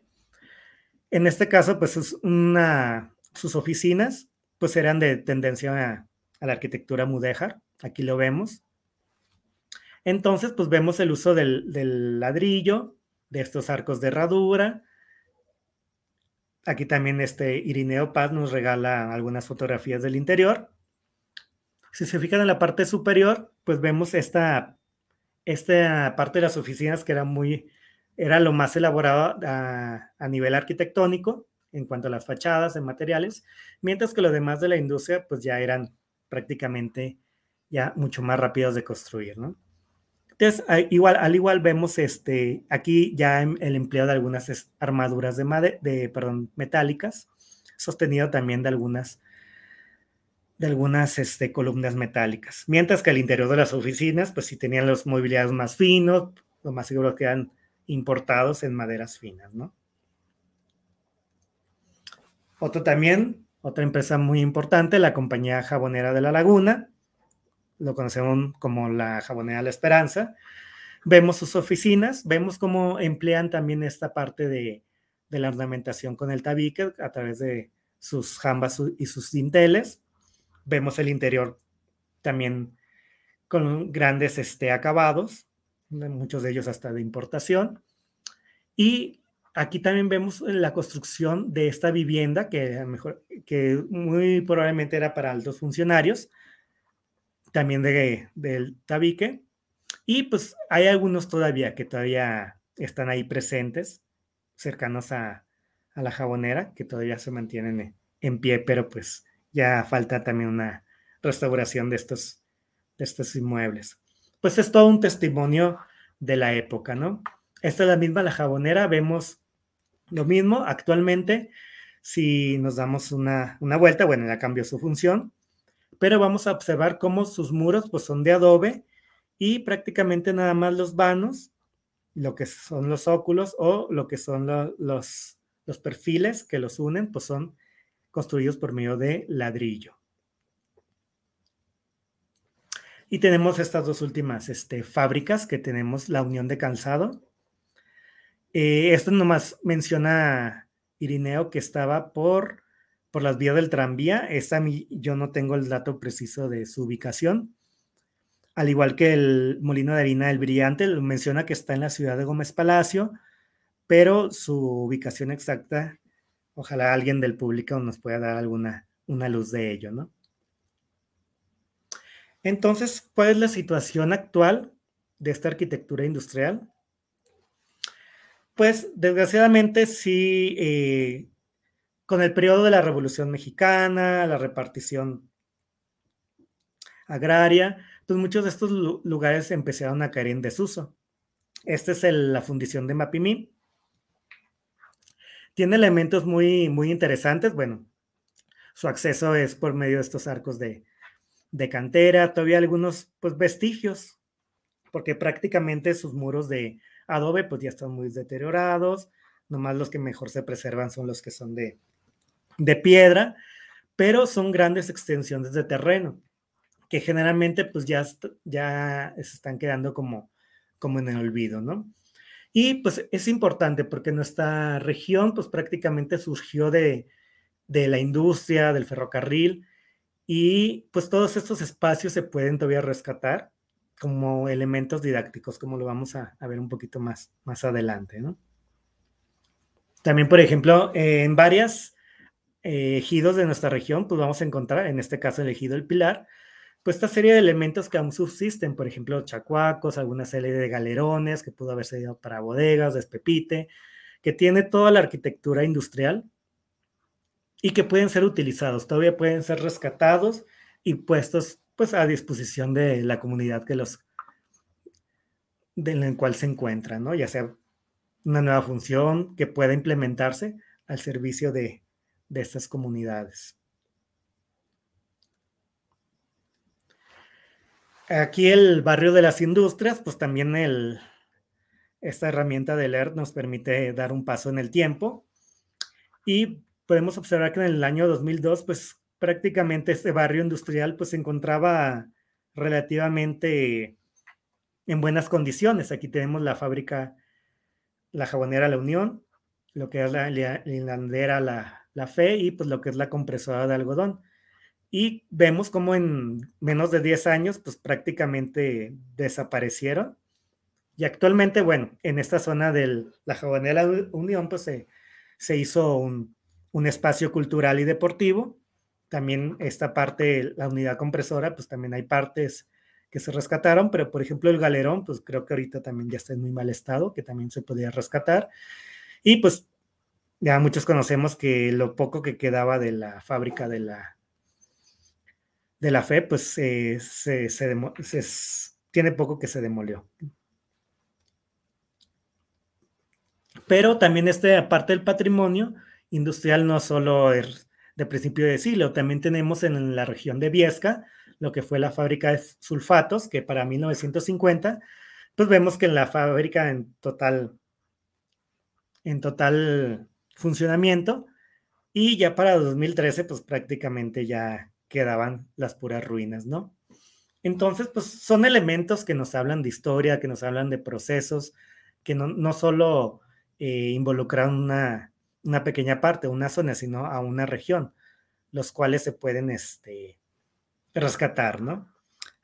En este caso, pues es una, sus oficinas pues eran de tendencia a, la arquitectura mudéjar, aquí lo vemos. Entonces, pues vemos el uso del, ladrillo, de estos arcos de herradura, Aquí también este Irineo Paz nos regala algunas fotografías del interior. Si se fijan en la parte superior, pues vemos esta esta parte de las oficinas que era muy, era lo más elaborado a, nivel arquitectónico en cuanto a las fachadas, en materiales, mientras que los demás de la industria pues ya eran prácticamente ya mucho más rápidos de construir, ¿no? Entonces, igual, al igual vemos este, aquí ya el empleo de algunas armaduras de, de perdón, metálicas, sostenido también de algunas de algunas este, columnas metálicas. Mientras que al interior de las oficinas, pues sí tenían los mobiliarios más finos, lo más seguro que eran importados en maderas finas, ¿no? Otro también, otra empresa muy importante, la compañía jabonera de la laguna, lo conocemos como la jabonera la esperanza. Vemos sus oficinas, vemos cómo emplean también esta parte de, de la ornamentación con el tabique a través de sus jambas y sus dinteles Vemos el interior también con grandes este, acabados, muchos de ellos hasta de importación. Y aquí también vemos la construcción de esta vivienda que, mejor, que muy probablemente era para altos funcionarios, también del tabique. Y pues hay algunos todavía que todavía están ahí presentes, cercanos a, la jabonera, que todavía se mantienen en pie, pero pues ya falta también una restauración de estos, de estos inmuebles. Pues es todo un testimonio de la época, ¿no? Esta es la misma la jabonera, vemos lo mismo actualmente, si nos damos una, vuelta, bueno, ya cambió su función, pero vamos a observar cómo sus muros pues son de adobe y prácticamente nada más los vanos, lo que son los óculos o lo que son los, los perfiles que los unen, pues son construidos por medio de ladrillo. Y tenemos estas dos últimas este, fábricas que tenemos, la Unión de Calzado. Eh, esto nomás menciona Irineo que estaba por, por las vías del tranvía. Esta yo no tengo el dato preciso de su ubicación. Al igual que el molino de harina del brillante, menciona que está en la ciudad de Gómez Palacio, pero su ubicación exacta Ojalá alguien del público nos pueda dar alguna una luz de ello, ¿no? Entonces, ¿cuál es la situación actual de esta arquitectura industrial? Pues desgraciadamente sí, eh, con el periodo de la Revolución Mexicana, la repartición agraria, pues muchos de estos lugares empezaron a caer en desuso. Esta es la fundición de Mapimí, tiene elementos muy, muy interesantes. Bueno, su acceso es por medio de estos arcos de, cantera, todavía algunos pues, vestigios, porque prácticamente sus muros de adobe pues, ya están muy deteriorados, nomás los que mejor se preservan son los que son de, de piedra, pero son grandes extensiones de terreno que generalmente pues ya, ya se están quedando como, como en el olvido, ¿no? Y pues es importante porque nuestra región pues prácticamente surgió de, la industria, del ferrocarril, y pues todos estos espacios se pueden todavía rescatar como elementos didácticos, como lo vamos a, ver un poquito más, más adelante, ¿no? También, por ejemplo, en varias eh, ejidos de nuestra región, pues vamos a encontrar, en este caso el ejido El Pilar, pues esta serie de elementos que aún subsisten, por ejemplo, chacuacos, alguna serie de galerones que pudo haber sido para bodegas, despepite, que tiene toda la arquitectura industrial y que pueden ser utilizados, todavía pueden ser rescatados y puestos pues a disposición de la comunidad que los la cual se encuentran, ¿no? Ya sea una nueva función que pueda implementarse al servicio de estas comunidades. aquí el barrio de las industrias, pues también esta herramienta de LERT nos permite dar un paso en el tiempo y podemos observar que en el año 2002, pues prácticamente este barrio industrial pues se encontraba relativamente en buenas condiciones. Aquí tenemos la fábrica, la jabonera La Unión, lo que es la, lindandera la, la fe y pues lo que es la compresora de algodón. Y vemos como en menos de 10 años, pues prácticamente desaparecieron. Y actualmente, bueno, en esta zona de la la Unión, pues se, hizo un, un, espacio cultural y deportivo. También esta parte, la unidad compresora, pues también hay partes que se rescataron, pero por ejemplo el galerón, pues creo que ahorita también ya está en muy mal estado, que también se podía rescatar. Y pues ya muchos conocemos que lo poco que quedaba de la fábrica de la de la fe, pues eh, se, tiene poco que se demolió. Pero también este, aparte del patrimonio industrial, no solo es de principio de siglo, también tenemos en la región de Viesca lo que fue la fábrica de sulfatos, que para 1950, pues vemos que la fábrica en total, en total funcionamiento, y ya para 2013, pues prácticamente ya quedaban las puras ruinas, ¿no? Entonces, pues son elementos que nos hablan de historia, que nos hablan de procesos, que no, no solo eh, involucran una, pequeña parte, una zona, sino a una región, los cuales se pueden este, rescatar, ¿no?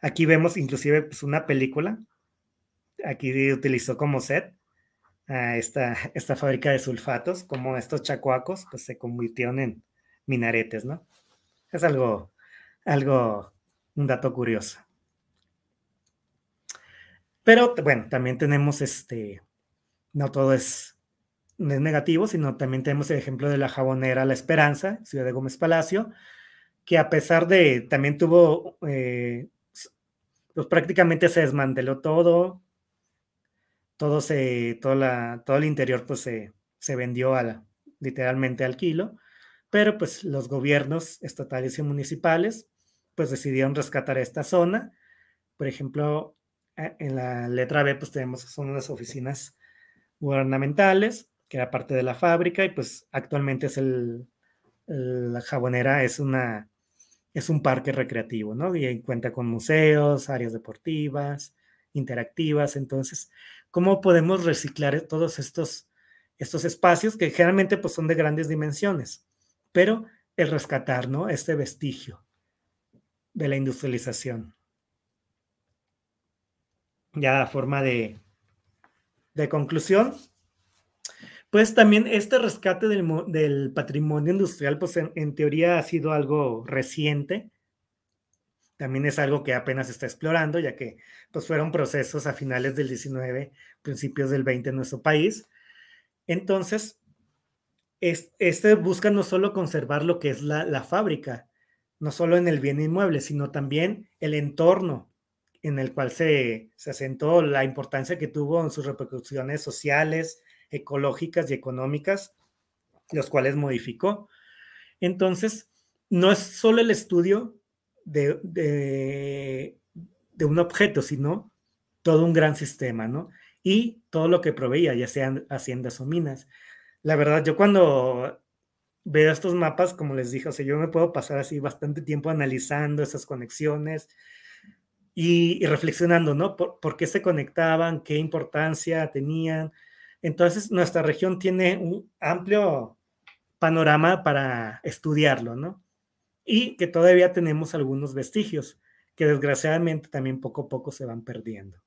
Aquí vemos inclusive pues, una película, aquí utilizó como set a esta, esta fábrica de sulfatos, como estos chacuacos pues, se convirtieron en minaretes, ¿no? Es algo algo, un dato curioso. Pero bueno, también tenemos este, no todo es, negativo, sino también tenemos el ejemplo de la jabonera La Esperanza, Ciudad de Gómez Palacio, que a pesar de, también tuvo, eh, pues prácticamente se desmanteló todo, todo se, todo, todo el interior pues se, vendió a literalmente al kilo, pero pues los gobiernos estatales y municipales pues decidieron rescatar esta zona. Por ejemplo, eh, en la letra B, pues tenemos son las oficinas gubernamentales, que era parte de la fábrica, y pues actualmente es el, la jabonera, es una es un parque recreativo, ¿no? Y cuenta con museos, áreas deportivas, interactivas. Entonces, ¿cómo podemos reciclar todos estos, estos espacios que generalmente pues, son de grandes dimensiones? Pero el rescatar, ¿no? Este vestigio de la industrialización. Ya forma de, de conclusión, pues también este rescate del, patrimonio industrial, pues en, teoría ha sido algo reciente. También es algo que apenas se está explorando, ya que pues fueron procesos a finales del 19, principios del 20 en nuestro país. Entonces, es, este busca no solo conservar lo que es la, la fábrica, no solo en el bien inmueble, sino también el entorno en el cual se, asentó, la importancia que tuvo en sus repercusiones sociales, ecológicas y económicas, los cuales modificó. Entonces, no es solo el estudio de, de un objeto, sino todo un gran sistema, ¿no? Y todo lo que proveía, ya sean haciendas o minas. La verdad, yo cuando veo estos mapas, como les dije, o sea, yo me puedo pasar así bastante tiempo analizando esas conexiones y, reflexionando, ¿no? por, qué se conectaban? ¿Qué importancia tenían? Entonces, nuestra región tiene un amplio panorama para estudiarlo, ¿no? Y que todavía tenemos algunos vestigios que desgraciadamente también poco a poco se van perdiendo.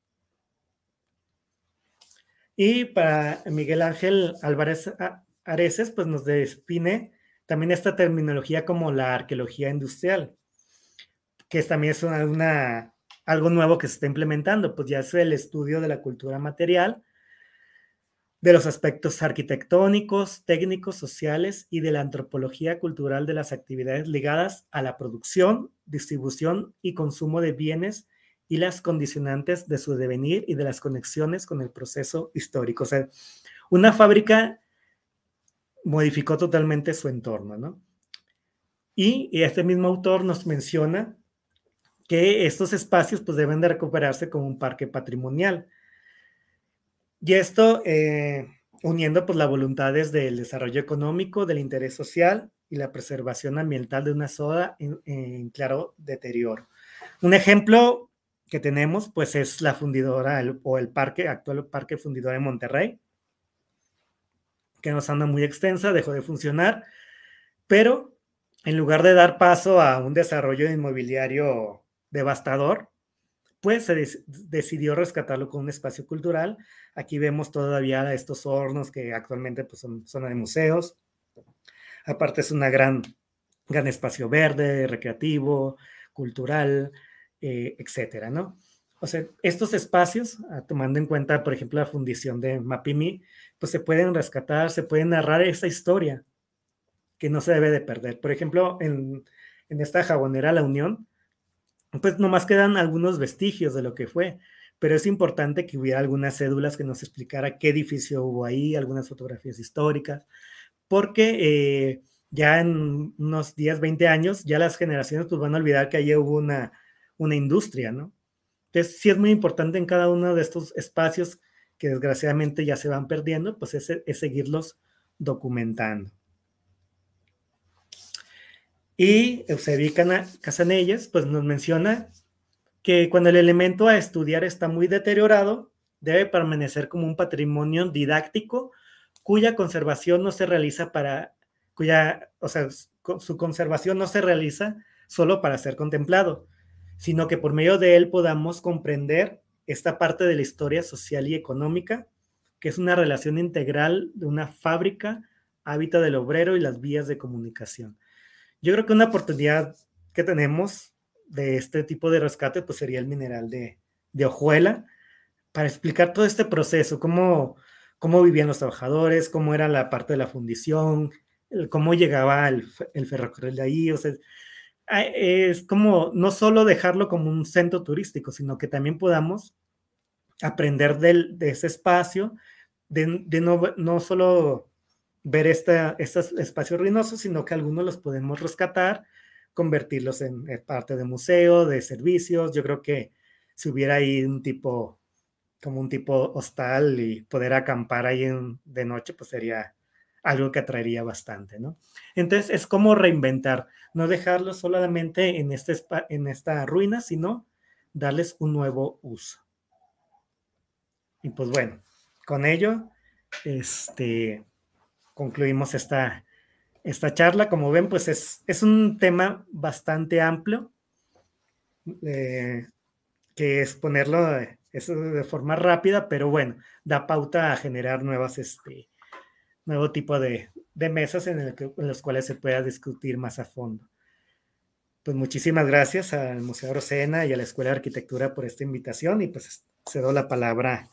Y para Miguel Ángel Álvarez ah, Areces pues nos define también esta terminología como la arqueología industrial, que también es algo nuevo que se está implementando, pues ya es el estudio de la cultura material, de los aspectos arquitectónicos, técnicos, sociales y de la antropología cultural de las actividades ligadas a la producción, distribución y consumo de bienes y las condicionantes de su devenir y de las conexiones con el proceso histórico. O sea, una fábrica modificó totalmente su entorno, ¿no? Y, este mismo autor nos menciona que estos espacios pues deben de recuperarse como un parque patrimonial. Y esto eh, uniendo pues las voluntades del desarrollo económico, del interés social y la preservación ambiental de una zona en, claro deterioro. Un ejemplo que tenemos pues es la fundidora o el parque, actual parque fundidora de Monterrey, que nos anda muy extensa, dejó de funcionar, pero en lugar de dar paso a un desarrollo inmobiliario devastador, pues se decidió rescatarlo con un espacio cultural. Aquí vemos todavía estos hornos que actualmente pues, son zona de museos. Aparte es una gran, gran espacio verde, recreativo, cultural, eh, etcétera, ¿no? O sea, estos espacios, ah, tomando en cuenta, por ejemplo, la fundición de Mapimi, pues se pueden rescatar, se puede narrar esa historia que no se debe de perder. Por ejemplo, en, en esta jabonera La Unión, pues nomás quedan algunos vestigios de lo que fue, pero es importante que hubiera algunas cédulas que nos explicara qué edificio hubo ahí, algunas fotografías históricas, porque eh, ya en unos 10, 20 años, ya las generaciones pues van a olvidar que allí hubo una, una industria, ¿no? Entonces, sí es muy importante en cada uno de estos espacios que desgraciadamente ya se van perdiendo, pues es, seguirlos documentando. Y Eusebio pues, Casanellas pues nos menciona que cuando el elemento a estudiar está muy deteriorado, debe permanecer como un patrimonio didáctico cuya conservación no se realiza para, cuya, o sea, su conservación no se realiza solo para ser contemplado, sino que por medio de él podamos comprender esta parte de la historia social y económica, que es una relación integral de una fábrica, hábitat del obrero y las vías de comunicación. Yo creo que una oportunidad que tenemos de este tipo de rescate pues sería el mineral de, de hojuela para explicar todo este proceso, cómo, cómo vivían los trabajadores, cómo era la parte de la fundición, cómo llegaba el, el ferrocarril de ahí, o sea, Ah, es como no solo dejarlo como un centro turístico, sino que también podamos aprender del, de ese espacio, de, no, no, solo ver esta, estos espacios ruinosos, sino que algunos los podemos rescatar, convertirlos en, eh, parte de museo, de servicios. Yo creo que si hubiera ahí un tipo, como un tipo hostal y poder acampar ahí de noche, pues sería algo que atraería bastante, ¿no? Entonces es como reinventar, no dejarlos solamente este en, esta ruina, sino darles un nuevo uso. Y pues bueno, con ello, este, concluimos esta, charla. Como ven, pues es, un tema bastante amplio, eh, que es ponerlo eh, de forma rápida, pero bueno, da pauta a generar nuevas... Este, nuevo tipo de, de mesas en, el los cuales se pueda discutir más a fondo. Pues muchísimas gracias al Museo Rosena y a la Escuela de Arquitectura por esta invitación y pues cedo la palabra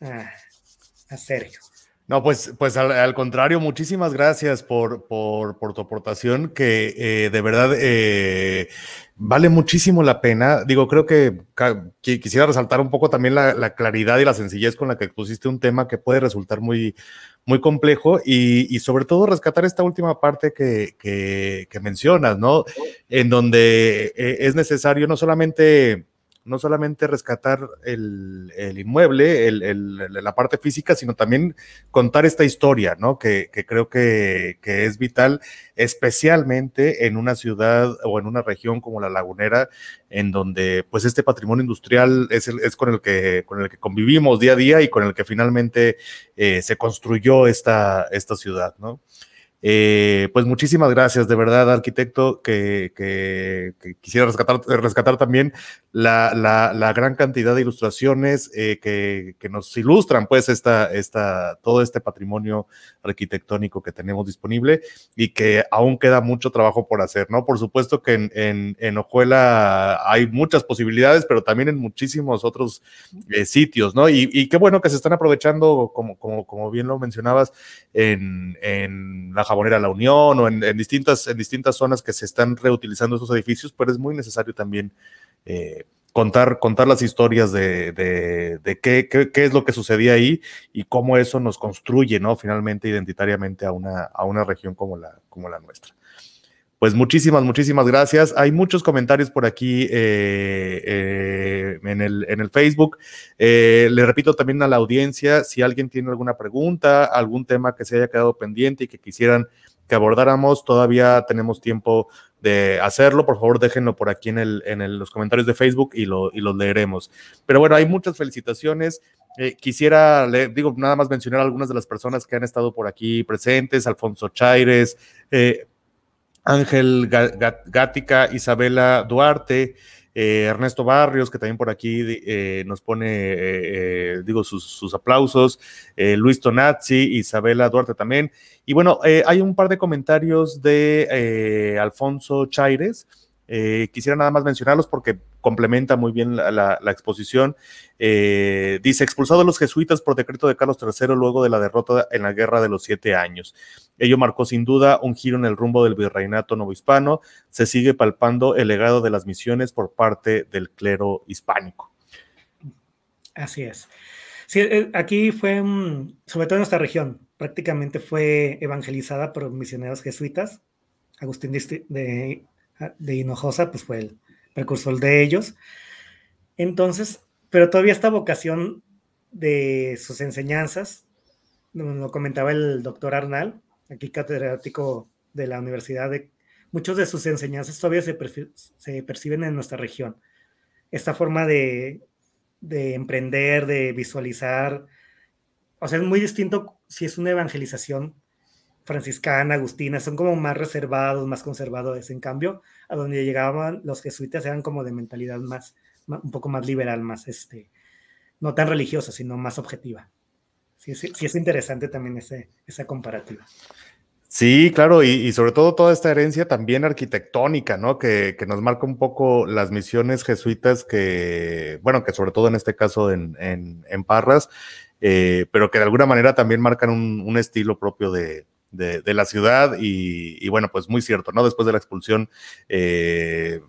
a Sergio. No, pues, pues al, contrario, muchísimas gracias por, tu aportación, que eh, de verdad eh, vale muchísimo la pena. Digo, creo que quisiera resaltar un poco también la, claridad y la sencillez con la que expusiste un tema que puede resultar muy, muy complejo y, sobre todo rescatar esta última parte que, que mencionas, ¿no? En donde eh, es necesario no solamente no solamente rescatar el, inmueble, la parte física, sino también contar esta historia, ¿no? Que, creo que, es vital, especialmente en una ciudad o en una región como la lagunera, en donde pues este patrimonio industrial es, con, el que, con el que convivimos día a día y con el que finalmente eh, se construyó esta, esta ciudad, ¿no? Eh, pues muchísimas gracias, de verdad, arquitecto, que, que quisiera rescatar, rescatar, también la, la, gran cantidad de ilustraciones eh, que, nos ilustran pues esta, esta, todo este patrimonio arquitectónico que tenemos disponible y que aún queda mucho trabajo por hacer, ¿no? Por supuesto que en, en, Ojuela hay muchas posibilidades, pero también en muchísimos otros eh, sitios, ¿no? Y, qué bueno que se están aprovechando, como, como, como bien lo mencionabas, en, en la jabonera La Unión o en, distintas, en distintas zonas que se están reutilizando esos edificios, pero es muy necesario también eh, contar, contar las historias de, qué, es lo que sucedía ahí y cómo eso nos construye, ¿no? Finalmente, identitariamente a una, a una región como la, como la nuestra. Pues muchísimas, muchísimas gracias. Hay muchos comentarios por aquí eh, eh, en, el, Facebook. le repito también a la audiencia, si alguien tiene alguna pregunta, algún tema que se haya quedado pendiente y que quisieran que abordáramos. Todavía tenemos tiempo de hacerlo. Por favor, déjenlo por aquí en, el, en los comentarios de Facebook y, lo, los leeremos. Pero bueno, hay muchas felicitaciones. Eh, quisiera, le, digo, nada más mencionar algunas de las personas que han estado por aquí presentes, Alfonso Chaires, eh, Ángel Gática, Isabela Duarte, eh, Ernesto Barrios, que también por aquí eh, nos pone, eh, digo, sus, sus aplausos, Luis Tonazzi, Isabela Duarte también. Y bueno, hay un par de comentarios de Alfonso Chaires. quisiera nada más mencionarlos porque complementa muy bien la, exposición. Eh, dice, expulsado a los jesuitas por decreto de Carlos III luego de la derrota en la Guerra de los Siete Años. Ello marcó sin duda un giro en el rumbo del virreinato novohispano. Se sigue palpando el legado de las misiones por parte del clero hispánico. Así es. Sí, eh, aquí fue, sobre todo en nuestra región, prácticamente fue evangelizada por misioneros jesuitas. Agustín de, ah, de Hinojosa, pues fue el, precursor de ellos. Entonces, pero todavía esta vocación de sus enseñanzas, lo comentaba el doctor Arnal, aquí catedrático de la Universidad de... Muchos de sus enseñanzas todavía se, perciben en nuestra región. Esta forma de, de emprender, de visualizar, o sea, es muy distinto si es una evangelización franciscana, agustina, son como más reservados, más conservadores. En cambio, a donde llegaban los jesuitas eran como de mentalidad más, un poco más liberal, más este, no tan religiosa, sino más objetiva. Sí, es interesante también ese, esa comparativa. Sí, claro, y, sobre todo toda esta herencia también arquitectónica, ¿no? Que, nos marca un poco las misiones jesuitas que, bueno, que sobre todo en este caso en, Parras, eh, pero que de alguna manera también marcan un estilo propio de, de, la ciudad y, bueno, pues muy cierto, ¿no? Después de la expulsión... Eh,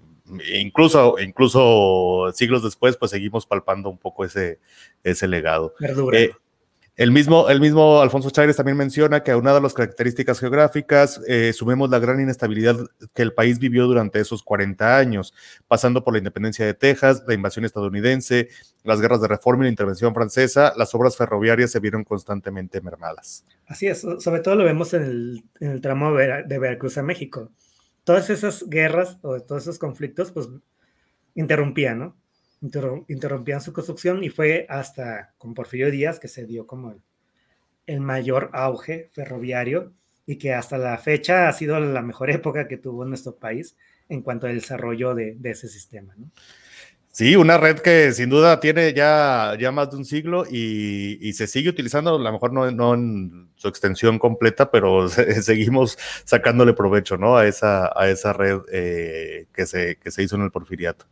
incluso, incluso siglos después, pues seguimos palpando un poco ese, ese legado. Verdura. Eh, el mismo, el mismo Alfonso Chávez también menciona que una de las características geográficas, eh, sumemos la gran inestabilidad que el país vivió durante esos 40 años, pasando por la independencia de Texas, la invasión estadounidense, las guerras de reforma y la intervención francesa, las obras ferroviarias se vieron constantemente mermadas. Así es, sobre todo lo vemos en el, en el tramo de Veracruz a México. Todas esas guerras o todos esos conflictos, pues, interrumpían, ¿no? interrumpían su construcción y fue hasta con Porfirio Díaz que se dio como el, mayor auge ferroviario y que hasta la fecha ha sido la mejor época que tuvo nuestro país en cuanto al desarrollo de, de ese sistema. ¿no? Sí, una red que sin duda tiene ya, ya más de un siglo y, se sigue utilizando, a lo mejor no, en su extensión completa, pero seguimos sacándole provecho ¿no? a, esa, a esa red eh, que, se, que se hizo en el Porfiriato.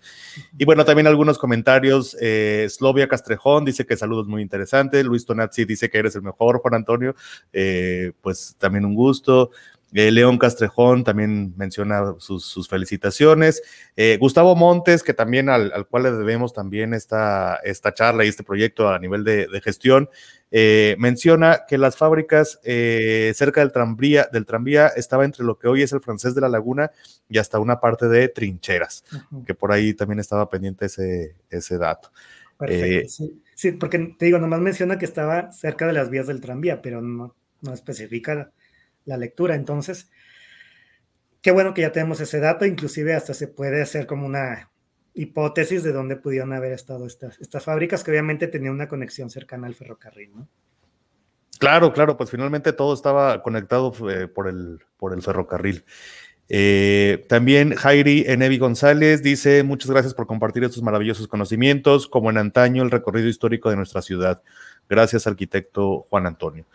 Y bueno, también algunos comentarios. Eh, Slovia Castrejón dice que saludos muy interesantes. Luis Tonazzi dice que eres el mejor, Juan Antonio. Eh, pues también un gusto. Eh, León Castrejón también menciona sus, felicitaciones. Eh, Gustavo Montes, que también al, cual le debemos también esta, esta charla y este proyecto a nivel de, gestión, eh, menciona que las fábricas cerca del tranvía, del tranvía estaba entre lo que hoy es el francés de la laguna y hasta una parte de trincheras, que por ahí también estaba pendiente ese, ese dato. Perfecto, sí. porque te digo, nomás menciona que estaba cerca de las vías del tranvía, pero no, no especifica la lectura. Entonces, qué bueno que ya tenemos ese dato, inclusive hasta se puede hacer como una hipótesis de dónde pudieron haber estado estas, estas fábricas que obviamente tenían una conexión cercana al ferrocarril, ¿no? Claro, claro, pues finalmente todo estaba conectado eh, por, el, por el ferrocarril. Eh, también Jairi Enevi González dice: Muchas gracias por compartir estos maravillosos conocimientos, como en antaño el recorrido histórico de nuestra ciudad. Gracias, arquitecto Juan Antonio.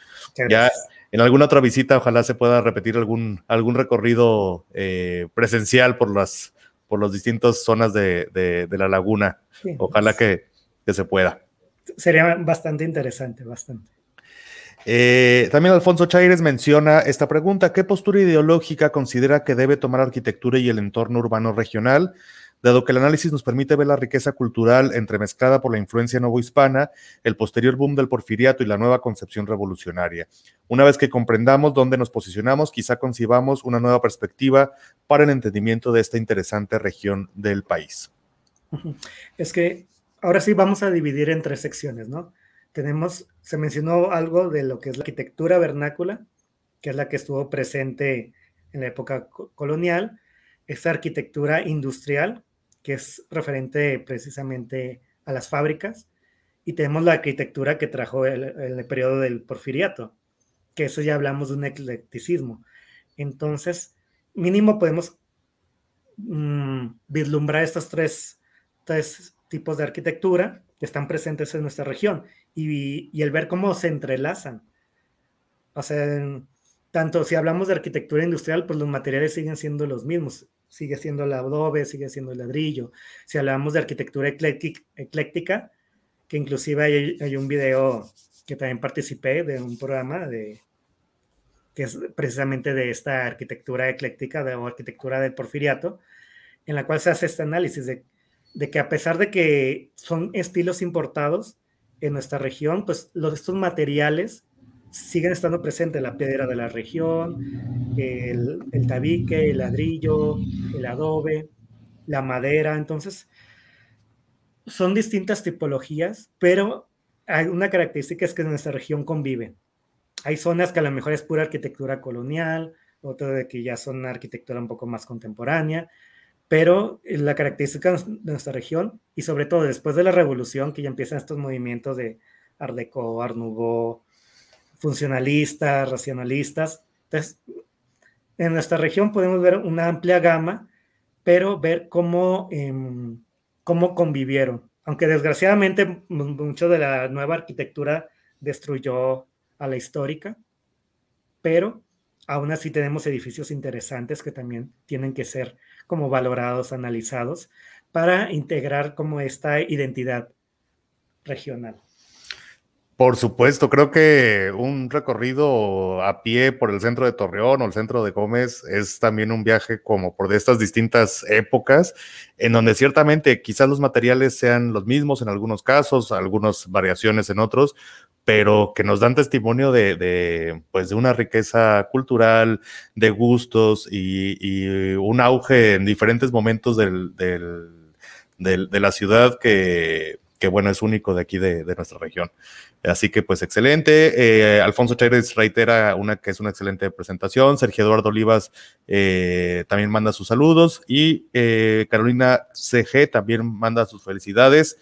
Ya en alguna otra visita ojalá se pueda repetir algún, algún recorrido eh, presencial por las por distintas zonas de, la laguna. ojalá que, que, se pueda. Sería bastante interesante, bastante. Eh, también Alfonso Chaires menciona esta pregunta, ¿qué postura ideológica considera que debe tomar arquitectura y el entorno urbano regional? dado que el análisis nos permite ver la riqueza cultural entremezclada por la influencia novohispana, el posterior boom del porfiriato y la nueva concepción revolucionaria. Una vez que comprendamos dónde nos posicionamos, quizá concibamos una nueva perspectiva para el entendimiento de esta interesante región del país. Es que ahora sí vamos a dividir en tres secciones, ¿no? Tenemos, se mencionó algo de lo que es la arquitectura vernácula, que es la que estuvo presente en la época colonial, esta arquitectura industrial, que es referente precisamente a las fábricas, y tenemos la arquitectura que trajo el, periodo del porfiriato, que eso ya hablamos de un eclecticismo. Entonces, mínimo podemos mm, vislumbrar estos tres, tipos de arquitectura que están presentes en nuestra región y, el ver cómo se entrelazan. O sea, tanto si hablamos de arquitectura industrial, pues los materiales siguen siendo los mismos sigue siendo el adobe, sigue siendo el ladrillo. Si hablamos de arquitectura ecléctica, que inclusive hay, un video que también participé de un programa de, que es precisamente de esta arquitectura ecléctica de, o arquitectura del porfiriato, en la cual se hace este análisis de, de, que a pesar de que son estilos importados en nuestra región, pues los, estos materiales siguen estando presentes la piedra de la región, el, tabique, el ladrillo, el adobe, la madera. Entonces, son distintas tipologías, pero hay una característica es que en nuestra región convive. Hay zonas que a lo mejor es pura arquitectura colonial, otras de que ya son arquitectura un poco más contemporánea, pero la característica de nuestra región, y sobre todo después de la revolución, que ya empiezan estos movimientos de Ardeco, Deco, funcionalistas, racionalistas. Entonces, en nuestra región podemos ver una amplia gama, pero ver cómo, em, convivieron. Aunque desgraciadamente mucho de la nueva arquitectura destruyó a la histórica, pero aún así tenemos edificios interesantes que también tienen que ser como valorados, analizados, para integrar como esta identidad regional. Por supuesto, creo que un recorrido a pie por el centro de Torreón o el centro de Gómez es también un viaje como por de estas distintas épocas, en donde ciertamente quizás los materiales sean los mismos en algunos casos, algunas variaciones en otros, pero que nos dan testimonio de, pues de una riqueza cultural, de gustos y, un auge en diferentes momentos de la ciudad que que bueno, es único de aquí de, nuestra región. Así que pues excelente. Eh, Alfonso Chávez reitera una que es una excelente presentación. Sergio Eduardo Olivas eh, también manda sus saludos y eh, Carolina CG también manda sus felicidades.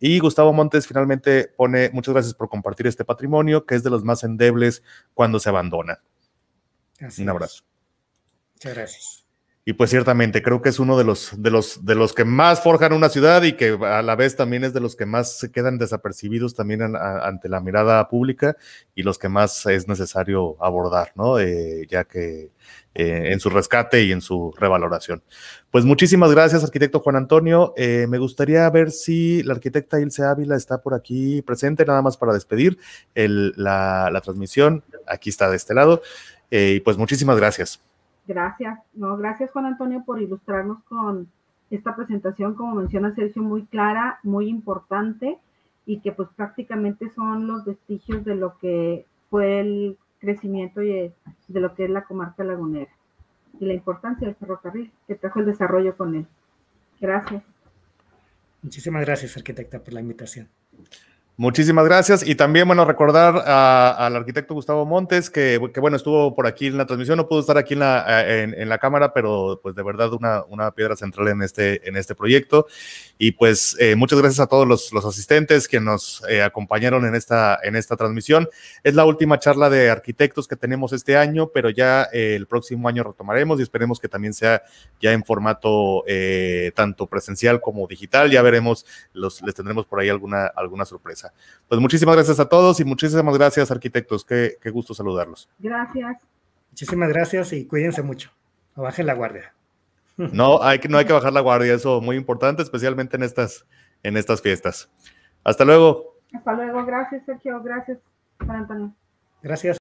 Y Gustavo Montes finalmente pone muchas gracias por compartir este patrimonio que es de los más endebles cuando se abandona. Un abrazo. Muchas gracias. Y pues ciertamente creo que es uno de los, de, los, de los que más forjan una ciudad y que a la vez también es de los que más se quedan desapercibidos también ante la mirada pública y los que más es necesario abordar, ¿no? Eh, ya que eh, en su rescate y en su revaloración. Pues muchísimas gracias, arquitecto Juan Antonio. Eh, me gustaría ver si la arquitecta Ilse Ávila está por aquí presente, nada más para despedir la, la, transmisión. Aquí está de este lado. y pues muchísimas gracias. Gracias, no, gracias Juan Antonio por ilustrarnos con esta presentación, como menciona Sergio, muy clara, muy importante y que pues prácticamente son los vestigios de lo que fue el crecimiento y de lo que es la comarca lagunera y la importancia del ferrocarril que trajo el desarrollo con él. Gracias. Muchísimas gracias, arquitecta, por la invitación. Muchísimas gracias. Y también, bueno, recordar al arquitecto Gustavo Montes, que, bueno, estuvo por aquí en la transmisión, no pudo estar aquí en la, eh, en, la cámara, pero pues de verdad una, una, piedra central en este, en este proyecto. Y pues eh, muchas gracias a todos los, los asistentes que nos eh, acompañaron en esta, en esta transmisión. Es la última charla de arquitectos que tenemos este año, pero ya el próximo año retomaremos y esperemos que también sea ya en formato tanto presencial como digital. Ya veremos, los, les tendremos por ahí alguna, alguna sorpresa. Pues muchísimas gracias a todos y muchísimas gracias, arquitectos. Qué, gusto saludarlos. Gracias. Muchísimas gracias y cuídense mucho. No bajen la guardia. No hay, no hay que bajar la guardia, eso es muy importante, especialmente en estas, en estas fiestas. Hasta luego. Hasta luego, gracias Sergio, gracias Antonio. Gracias.